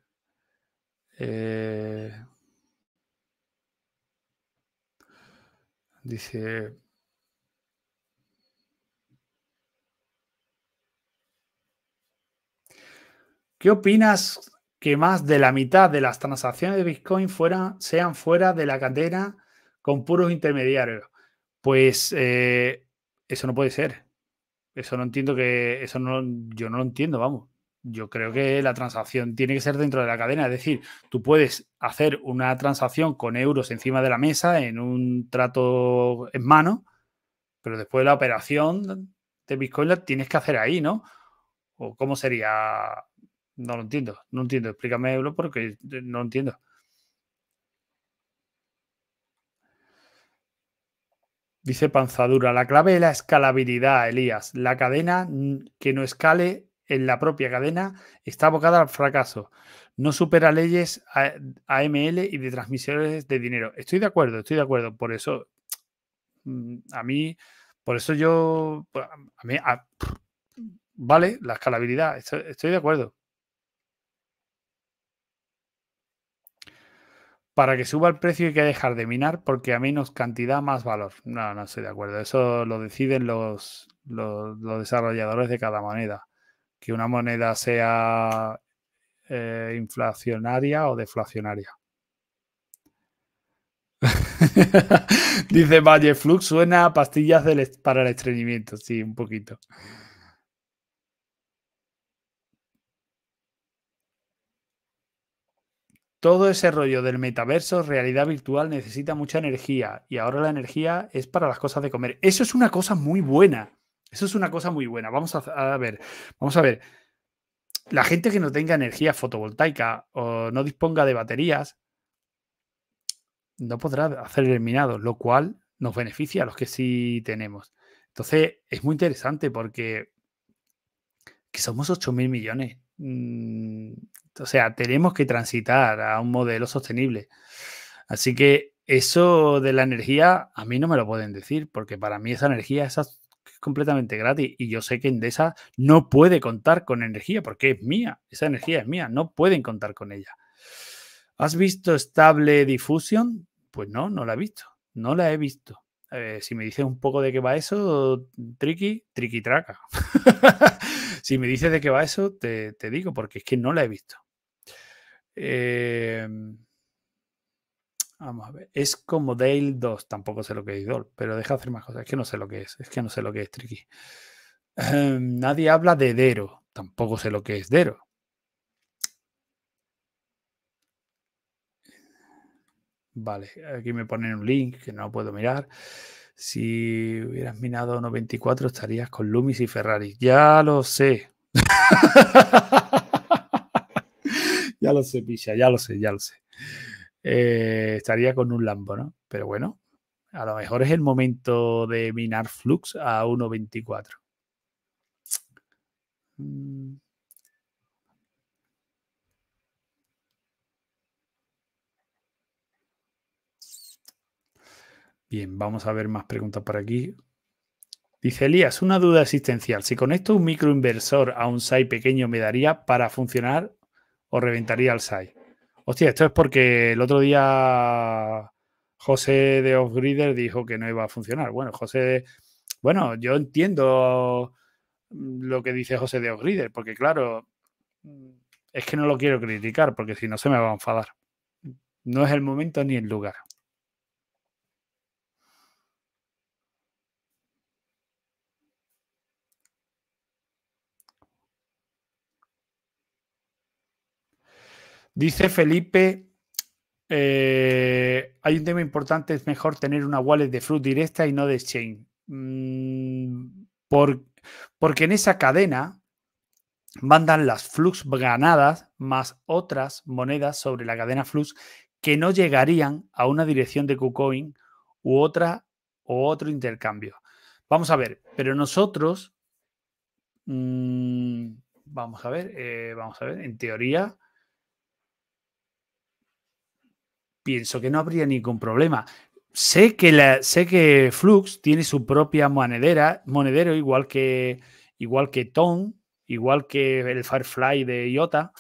Eh, dice. ¿Qué opinas que más de la mitad de las transacciones de Bitcoin fuera, sean fuera de la cadena con puros intermediarios? Pues eh, eso no puede ser. Eso no entiendo que. Eso no, yo no lo entiendo, vamos. Yo creo que la transacción tiene que ser dentro de la cadena. Es decir, tú puedes hacer una transacción con euros encima de la mesa en un trato en mano, pero después de la operación de Bitcoin la tienes que hacer ahí, ¿no? ¿O cómo sería? No lo entiendo. No entiendo. Explícamelo porque no entiendo. Dice Panzadura, la clave es la escalabilidad, Elías. La cadena mm, que no escale en la propia cadena está abocada al fracaso. No supera leyes AML y de transmisiones de dinero. Estoy de acuerdo, estoy de acuerdo. Por eso, mm, a mí, por eso yo, a mí, vale, la escalabilidad, estoy de acuerdo. para que suba el precio hay que dejar de minar porque a menos cantidad, más valor. No, no estoy de acuerdo. Eso lo deciden los, los, desarrolladores de cada moneda. Que una moneda sea eh, inflacionaria o deflacionaria. Dice Valle Flux, suena a pastillas para el estreñimiento. Sí, un poquito. todo ese rollo del metaverso, realidad virtual, necesita mucha energía y ahora la energía es para las cosas de comer. Eso es una cosa muy buena. Eso es una cosa muy buena. Vamos a, ver, vamos a ver. La gente que no tenga energía fotovoltaica o no disponga de baterías no podrá hacer el minado, lo cual nos beneficia a los que sí tenemos. Entonces, es muy interesante porque que somos 8.000 millones. Mm, o sea, tenemos que transitar a un modelo sostenible. Así que eso de la energía a mí no me lo pueden decir, porque para mí esa energía es completamente gratis y yo sé que Endesa no puede contar con energía porque es mía, esa energía es mía, no pueden contar con ella. ¿Has visto Stable Diffusion? Pues no, no la he visto, no la he visto. Eh, si me dices un poco de qué va eso, triqui, triqui traca. si me dices de qué va eso, te digo, porque es que no la he visto. Em, vamos a ver. Es como Dale 2. Tampoco sé lo que es Dol, pero deja de hacer más cosas. Es que no sé lo que es. Es que no sé lo que es Tricky. Em, nadie habla de Dero. Tampoco sé lo que es Dero. Vale, aquí me ponen un link que no puedo mirar. Si hubieras minado 94, estarías con Lumis y Ferrari. Ya lo sé. ya lo sé, Pisha, ya lo sé, ya lo sé. Eh, estaría con un Lambo, ¿no? Pero bueno, a lo mejor es el momento de minar Flux a 1.24. Mm. Bien, vamos a ver más preguntas por aquí. Dice Elías, una duda existencial. Si conecto un microinversor a un site pequeño, ¿me daría para funcionar o reventaría el SAI. Hostia, esto es porque el otro día José de Offgrider dijo que no iba a funcionar. Bueno, José, bueno, yo entiendo lo que dice José de Offgrider, porque claro, es que no lo quiero criticar, porque si no se me va a enfadar. No es el momento ni el lugar. Dice Felipe, eh, hay un tema importante, es mejor tener una wallet de flux directa y no de Exchange. Mm, por, porque en esa cadena mandan las Flux ganadas más otras monedas sobre la cadena Flux que no llegarían a una dirección de KuCoin u otra o otro intercambio. Vamos a ver, pero nosotros, mm, vamos a ver, eh, vamos a ver, en teoría, pienso que no habría ningún problema. Sé que, la, sé que Flux tiene su propia monedera, monedero, igual que, igual que Tom, igual que el Firefly de IOTA.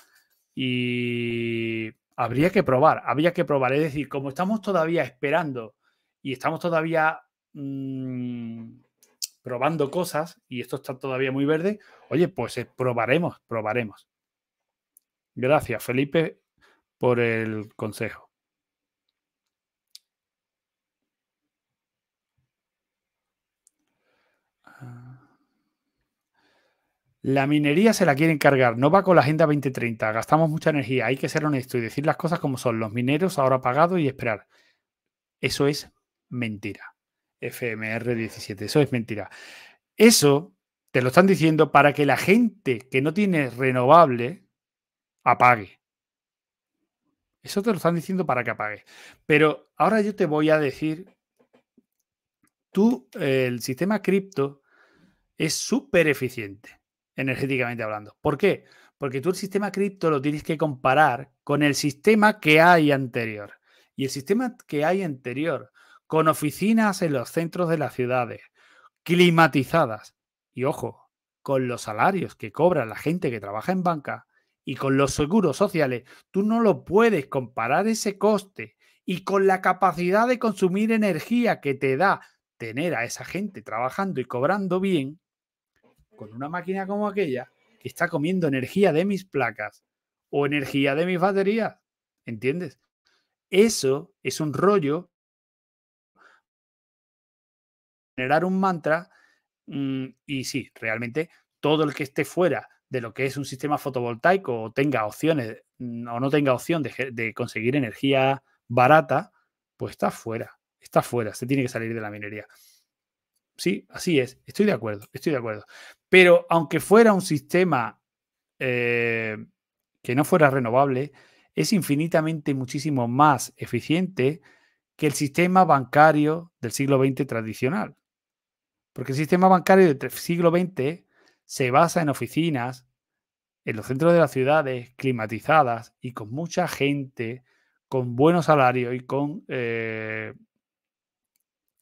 Y habría que probar, habría que probar. Es decir, como estamos todavía esperando y estamos todavía mm, probando cosas y esto está todavía muy verde, oye, pues eh, probaremos, probaremos. Gracias, Felipe, por el consejo. La minería se la quieren cargar, no va con la Agenda 2030, gastamos mucha energía, hay que ser honesto y decir las cosas como son, los mineros ahora apagados y esperar. Eso es mentira. FMR 17, eso es mentira. Eso te lo están diciendo para que la gente que no tiene renovable apague. Eso te lo están diciendo para que apague. Pero ahora yo te voy a decir, tú, el sistema cripto es súper eficiente energéticamente hablando. ¿Por qué? Porque tú el sistema cripto lo tienes que comparar con el sistema que hay anterior. Y el sistema que hay anterior, con oficinas en los centros de las ciudades, climatizadas, y ojo, con los salarios que cobra la gente que trabaja en banca y con los seguros sociales, tú no lo puedes comparar ese coste y con la capacidad de consumir energía que te da tener a esa gente trabajando y cobrando bien, con una máquina como aquella que está comiendo energía de mis placas o energía de mis baterías. ¿Entiendes? Eso es un rollo. Generar un mantra mm, y sí, realmente todo el que esté fuera de lo que es un sistema fotovoltaico o tenga opciones mm, o no tenga opción de, conseguir energía barata, pues está fuera, está fuera, se tiene que salir de la minería. Sí, así es, estoy de acuerdo, estoy de acuerdo. Pero aunque fuera un sistema eh, que no fuera renovable, es infinitamente muchísimo más eficiente que el sistema bancario del siglo XX tradicional. Porque el sistema bancario del siglo XX se basa en oficinas, en los centros de las ciudades, climatizadas y con mucha gente, con buenos salarios y con, eh,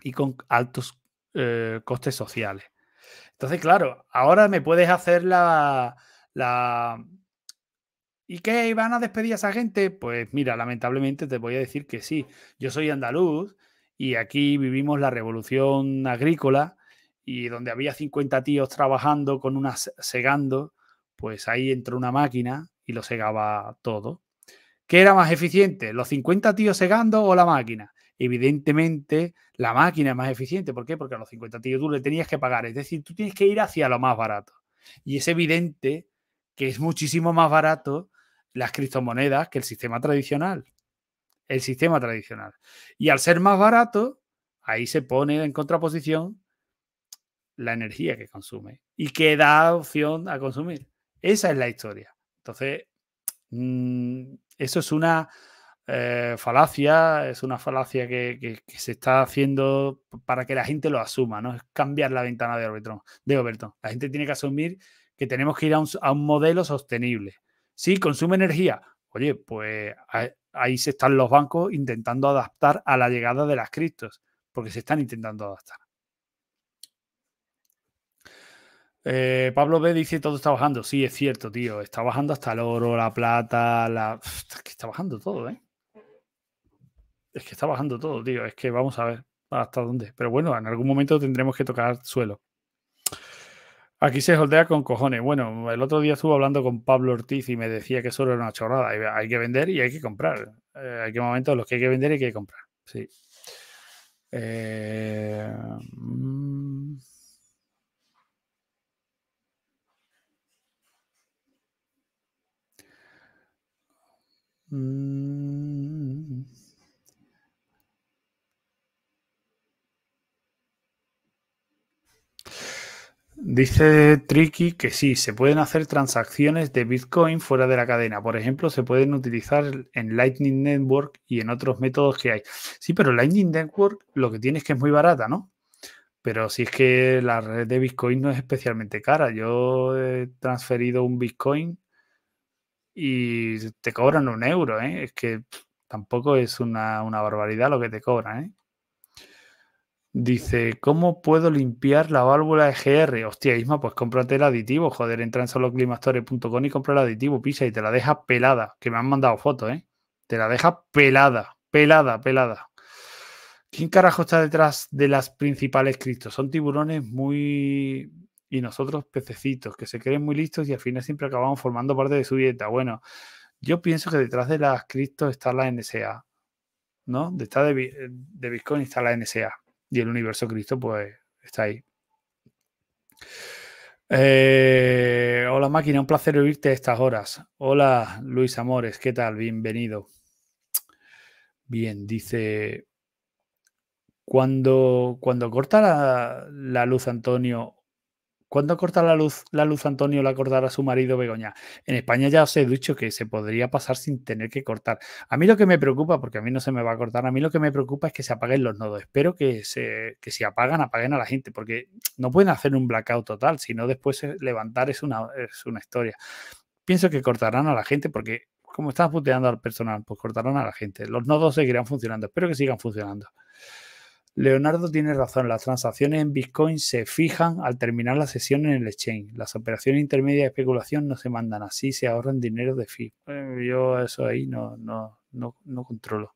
y con altos eh, costes sociales. Entonces, claro, ahora me puedes hacer la, la... ¿Y qué? ¿Van a despedir a esa gente? Pues mira, lamentablemente te voy a decir que sí. Yo soy andaluz y aquí vivimos la revolución agrícola y donde había 50 tíos trabajando con unas segando, pues ahí entró una máquina y lo segaba todo. ¿Qué era más eficiente? ¿Los 50 tíos segando o la máquina? evidentemente la máquina es más eficiente. ¿Por qué? Porque a los 50 tíos tú le tenías que pagar. Es decir, tú tienes que ir hacia lo más barato. Y es evidente que es muchísimo más barato las criptomonedas que el sistema tradicional. El sistema tradicional. Y al ser más barato, ahí se pone en contraposición la energía que consume y que da opción a consumir. Esa es la historia. Entonces, mm, eso es una eh, falacia, es una falacia que, se está haciendo para que la gente lo asuma, ¿no? Es cambiar la ventana de Overton. De La gente tiene que asumir que tenemos que ir a un, modelo sostenible. Sí, consume energía. Oye, pues ahí se están los bancos intentando adaptar a la llegada de las criptos, porque se están intentando adaptar. Eh, Pablo B dice todo está bajando. Sí, es cierto, tío. Está bajando hasta el oro, la plata, la. está bajando todo, ¿eh? es que está bajando todo, tío. Es que vamos a ver hasta dónde. Pero bueno, en algún momento tendremos que tocar suelo. Aquí se holdea con cojones. Bueno, el otro día estuve hablando con Pablo Ortiz y me decía que eso era una chorrada. Hay que vender y hay que comprar. Eh, hay que momentos los que hay que vender y hay que comprar. Sí. Eh... Mm. Mm. Dice Tricky que sí, se pueden hacer transacciones de Bitcoin fuera de la cadena. Por ejemplo, se pueden utilizar en Lightning Network y en otros métodos que hay. Sí, pero Lightning Network lo que tiene es que es muy barata, ¿no? Pero si es que la red de Bitcoin no es especialmente cara. Yo he transferido un Bitcoin y te cobran un euro, ¿eh? Es que tampoco es una, una barbaridad lo que te cobran, ¿eh? Dice, ¿cómo puedo limpiar la válvula EGR? Hostia, Isma, pues cómprate el aditivo, joder, entra en soloclimastore.com y compra el aditivo, pisa y te la deja pelada, que me han mandado fotos, ¿eh? Te la deja pelada, pelada, pelada. ¿Quién carajo está detrás de las principales criptos? Son tiburones muy... y nosotros pececitos, que se creen muy listos y al final siempre acabamos formando parte de su dieta. Bueno, yo pienso que detrás de las criptos está la NSA, ¿no? Detrás de, de Bitcoin está la NSA y el universo Cristo, pues, está ahí. Eh, hola máquina, un placer oírte a estas horas. Hola Luis Amores, ¿qué tal? Bienvenido. Bien, dice, cuando, cuando corta la luz Antonio ¿Cuándo corta la luz, la luz Antonio la cortará su marido Begoña? En España ya os he dicho que se podría pasar sin tener que cortar. A mí lo que me preocupa, porque a mí no se me va a cortar, a mí lo que me preocupa es que se apaguen los nodos. Espero que, se, que si apagan, apaguen a la gente, porque no pueden hacer un blackout total, sino después levantar es una, es una historia. Pienso que cortarán a la gente porque, como están puteando al personal, pues cortarán a la gente. Los nodos seguirán funcionando. Espero que sigan funcionando. Leonardo tiene razón, las transacciones en Bitcoin se fijan al terminar la sesión en el exchange. Las operaciones intermedias de especulación no se mandan así, se ahorran dinero de fee. yo eso ahí no, no, no, no controlo.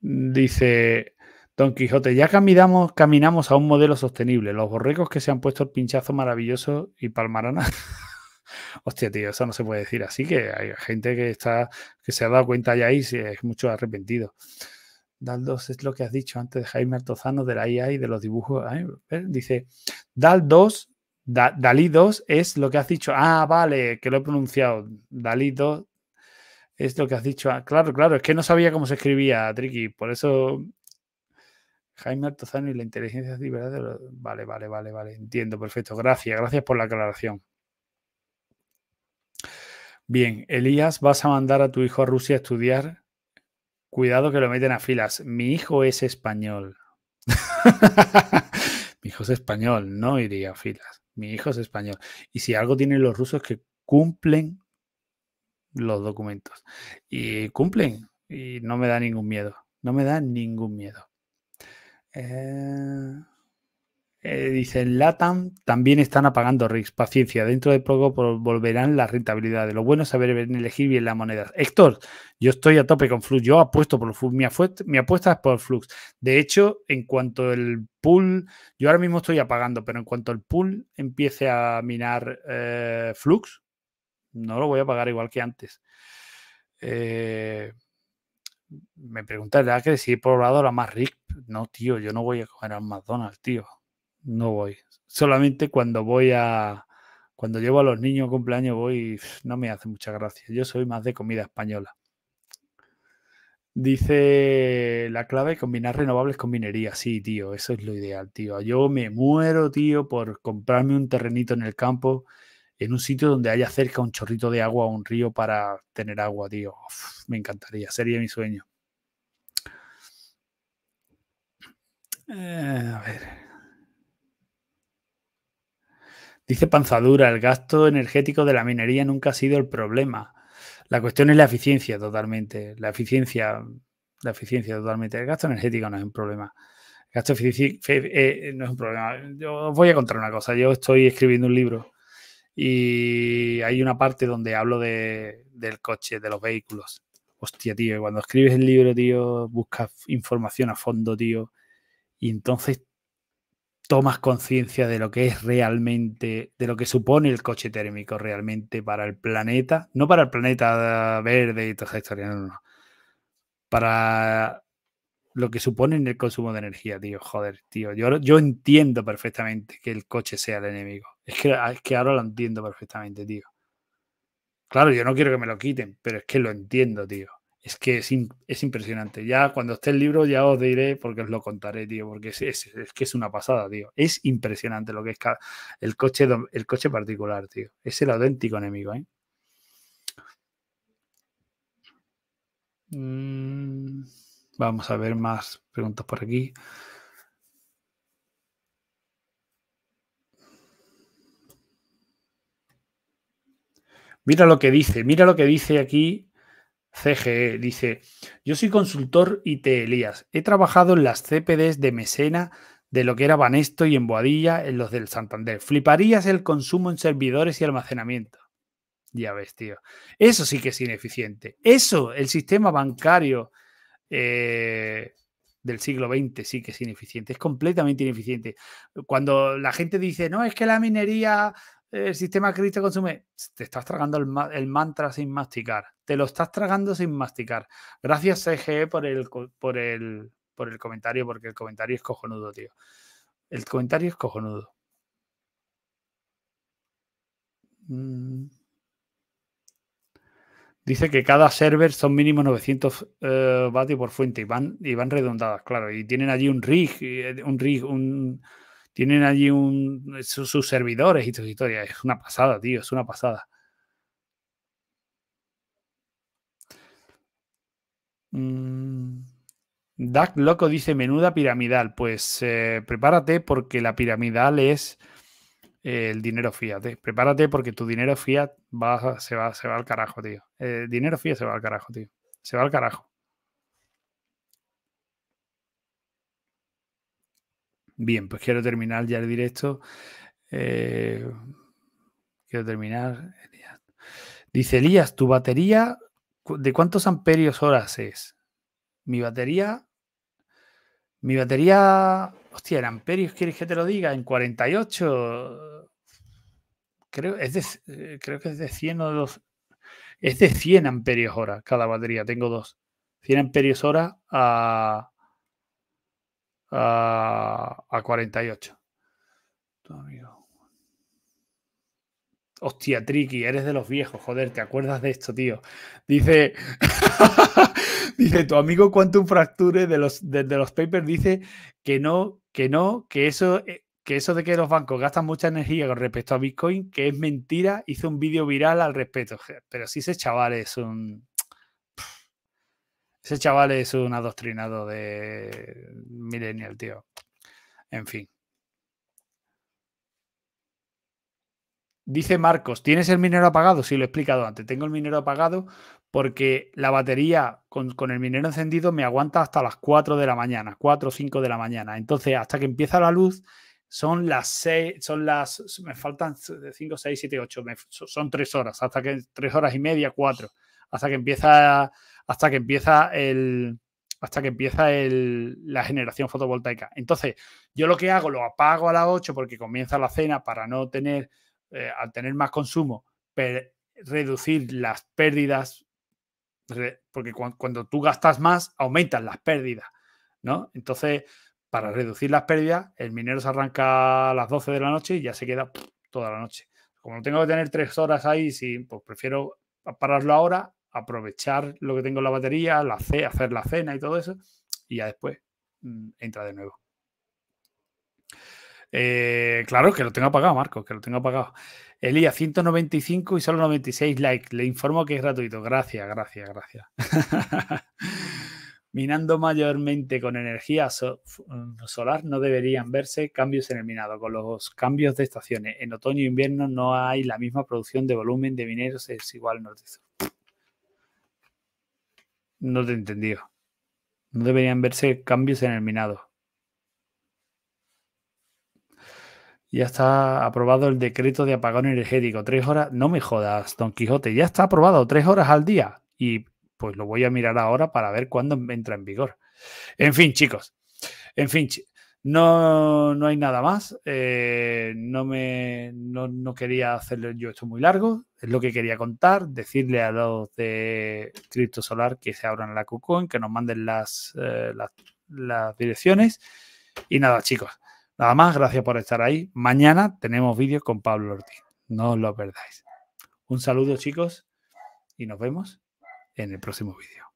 Dice Don Quijote, ya caminamos, caminamos a un modelo sostenible. Los borrecos que se han puesto el pinchazo maravilloso y palmarana. Hostia, tío, eso no se puede decir. Así que hay gente que está, que se ha dado cuenta ya y se, es mucho arrepentido. DAL2 es lo que has dicho antes de Jaime Artozano de la IA y de los dibujos. Eh, dice, DAL2, Dalí 2 es lo que has dicho. Ah, vale, que lo he pronunciado. Dalí 2 es lo que has dicho. Ah, claro, claro, es que no sabía cómo se escribía, Tricky. Por eso Jaime Artozano y la inteligencia los. Vale, vale, vale, vale. Entiendo, perfecto. Gracias, gracias por la aclaración. Bien, Elías, vas a mandar a tu hijo a Rusia a estudiar Cuidado que lo meten a filas. Mi hijo es español. Mi hijo es español, no iría a filas. Mi hijo es español. Y si algo tienen los rusos que cumplen los documentos. Y cumplen. Y no me da ningún miedo. No me da ningún miedo. Eh... Eh, dicen, LATAM también están apagando RIX. Paciencia, dentro de poco volverán la rentabilidad. De lo bueno es saber elegir bien la moneda. Héctor, yo estoy a tope con Flux. Yo apuesto por Flux. Mi, apuesta, es por Flux. De hecho, en cuanto el pool, yo ahora mismo estoy apagando, pero en cuanto el pool empiece a minar eh, Flux, no lo voy a pagar igual que antes. Eh, me preguntan ¿verdad que si he probado la más RIC? No, tío, yo no voy a coger al McDonald's, tío no voy. Solamente cuando voy a. Cuando llevo a los niños a cumpleaños voy, no me hace mucha gracia. Yo soy más de comida española. Dice la clave combinar renovables con minería. Sí, tío, eso es lo ideal, tío. Yo me muero, tío, por comprarme un terrenito en el campo, en un sitio donde haya cerca un chorrito de agua o un río para tener agua, tío. me encantaría, sería mi sueño. Eh, a ver. Dice Panzadura, el gasto energético de la minería nunca ha sido el problema. La cuestión es la eficiencia totalmente. La eficiencia, la eficiencia totalmente. El gasto energético no es un problema. El gasto eh, no es un problema. Yo os voy a contar una cosa. Yo estoy escribiendo un libro y hay una parte donde hablo de, del coche, de los vehículos. Hostia, tío, cuando escribes el libro, tío, buscas información a fondo, tío. Y entonces tomas conciencia de lo que es realmente, de lo que supone el coche térmico realmente para el planeta, no para el planeta verde y toda esa historia, para lo que supone en el consumo de energía, tío, joder, tío, yo, yo entiendo perfectamente que el coche sea el enemigo, es que, es que ahora lo entiendo perfectamente, tío. Claro, yo no quiero que me lo quiten, pero es que lo entiendo, tío es que es, es, impresionante. Ya cuando esté el libro ya os diré porque os lo contaré, tío, porque es, que es una pasada, tío. Es impresionante lo que es el coche, el coche particular, tío. Es el auténtico enemigo, ¿eh? Mm, vamos a ver más preguntas por aquí. Mira lo que dice, mira lo que dice aquí CGE dice, yo soy consultor IT Elías. He trabajado en las CPDs de Mesena, de lo que era Banesto y en Boadilla, en los del Santander. Fliparías el consumo en servidores y almacenamiento. Ya ves, tío. Eso sí que es ineficiente. Eso, el sistema bancario eh, del siglo XX sí que es ineficiente. Es completamente ineficiente. Cuando la gente dice, no, es que la minería el sistema Cristo consume, te estás tragando el, mantra sin masticar, te lo estás tragando sin masticar. Gracias CGE por el, por, el, comentario, porque el comentario es cojonudo, tío. El comentario es cojonudo. Mm. Dice que cada server son mínimo 900 eh, vatios por fuente y van, y van redondadas, claro. Y tienen allí un rig, eh, un rig, un, tienen allí un, sus, servidores y sus historia. Es una pasada, tío, es una pasada. Mm, Duck Loco dice, menuda piramidal. Pues eh, prepárate porque la piramidal es eh, el dinero fiat. Eh. Prepárate porque tu dinero fiat se, va, se va al carajo, tío. dinero fiat se va al carajo, tío. Se va al carajo. Bien, pues quiero terminar ya el directo. Eh, quiero terminar. Dice Elías, ¿tu batería de cuántos amperios horas es? Mi batería. Mi batería. Hostia, en amperios quieres que te lo diga, en 48. Creo, eh, creo que es de 100 o 2. Es de 100 amperios horas cada batería. Tengo dos. 100 amperios horas a a, 48. Hostia, Triki, eres de los viejos, joder, ¿te acuerdas de esto, tío? Dice, dice, tu amigo Quantum Fracture de los, de, los papers dice que no, que no, que eso, eh, que eso de que los bancos gastan mucha energía con respecto a Bitcoin, que es mentira, hizo un vídeo viral al respecto. Pero sí ese chaval es un, ese chaval es un adoctrinado de Millennial, tío. En fin. Dice Marcos, ¿tienes el minero apagado? Sí, lo he explicado antes. Tengo el minero apagado porque la batería con, el minero encendido me aguanta hasta las 4 de la mañana, 4 o 5 de la mañana. Entonces, hasta que empieza la luz, son las 6, son las, me faltan 5, 6, 7, 8, son 3 horas, hasta que 3 horas y media, 4 hasta que empieza, hasta que empieza el hasta que empieza la generación fotovoltaica. Entonces, yo lo que hago, lo apago a las 8 porque comienza la cena para no tener, eh, al tener más consumo, reducir las pérdidas, porque cuando tú gastas más, aumentan las pérdidas, ¿no? Entonces, para reducir las pérdidas, el minero se arranca a las 12 de la noche y ya se queda toda la noche. Como no tengo que tener tres horas ahí, si pues prefiero pararlo ahora aprovechar lo que tengo en la batería, la c, hacer la cena y todo eso, y ya después mm, entra de nuevo. Eh, claro, que lo tengo apagado, Marcos, que lo tengo apagado. Elía, 195 y solo 96 likes. Le informo que es gratuito. Gracias, gracias, gracias. Minando mayormente con energía mm, solar no deberían verse cambios en el minado. Con los cambios de estaciones en otoño e invierno no hay la misma producción de volumen de mineros, es igual norte no te he entendido. No deberían verse cambios en el minado. Ya está aprobado el decreto de apagón energético. Tres horas. No me jodas, Don Quijote. Ya está aprobado. Tres horas al día. Y pues lo voy a mirar ahora para ver cuándo entra en vigor. En fin, chicos. En fin, no, hay nada más. Eh, no, me, no, quería hacerle yo esto muy largo. Es lo que quería contar. Decirle a los de Crypto Solar que se abran la KuCoin, que nos manden las, eh, las, direcciones. Y nada, chicos. Nada más. Gracias por estar ahí. Mañana tenemos vídeos con Pablo Ortiz. No os lo perdáis. Un saludo, chicos. Y nos vemos en el próximo vídeo.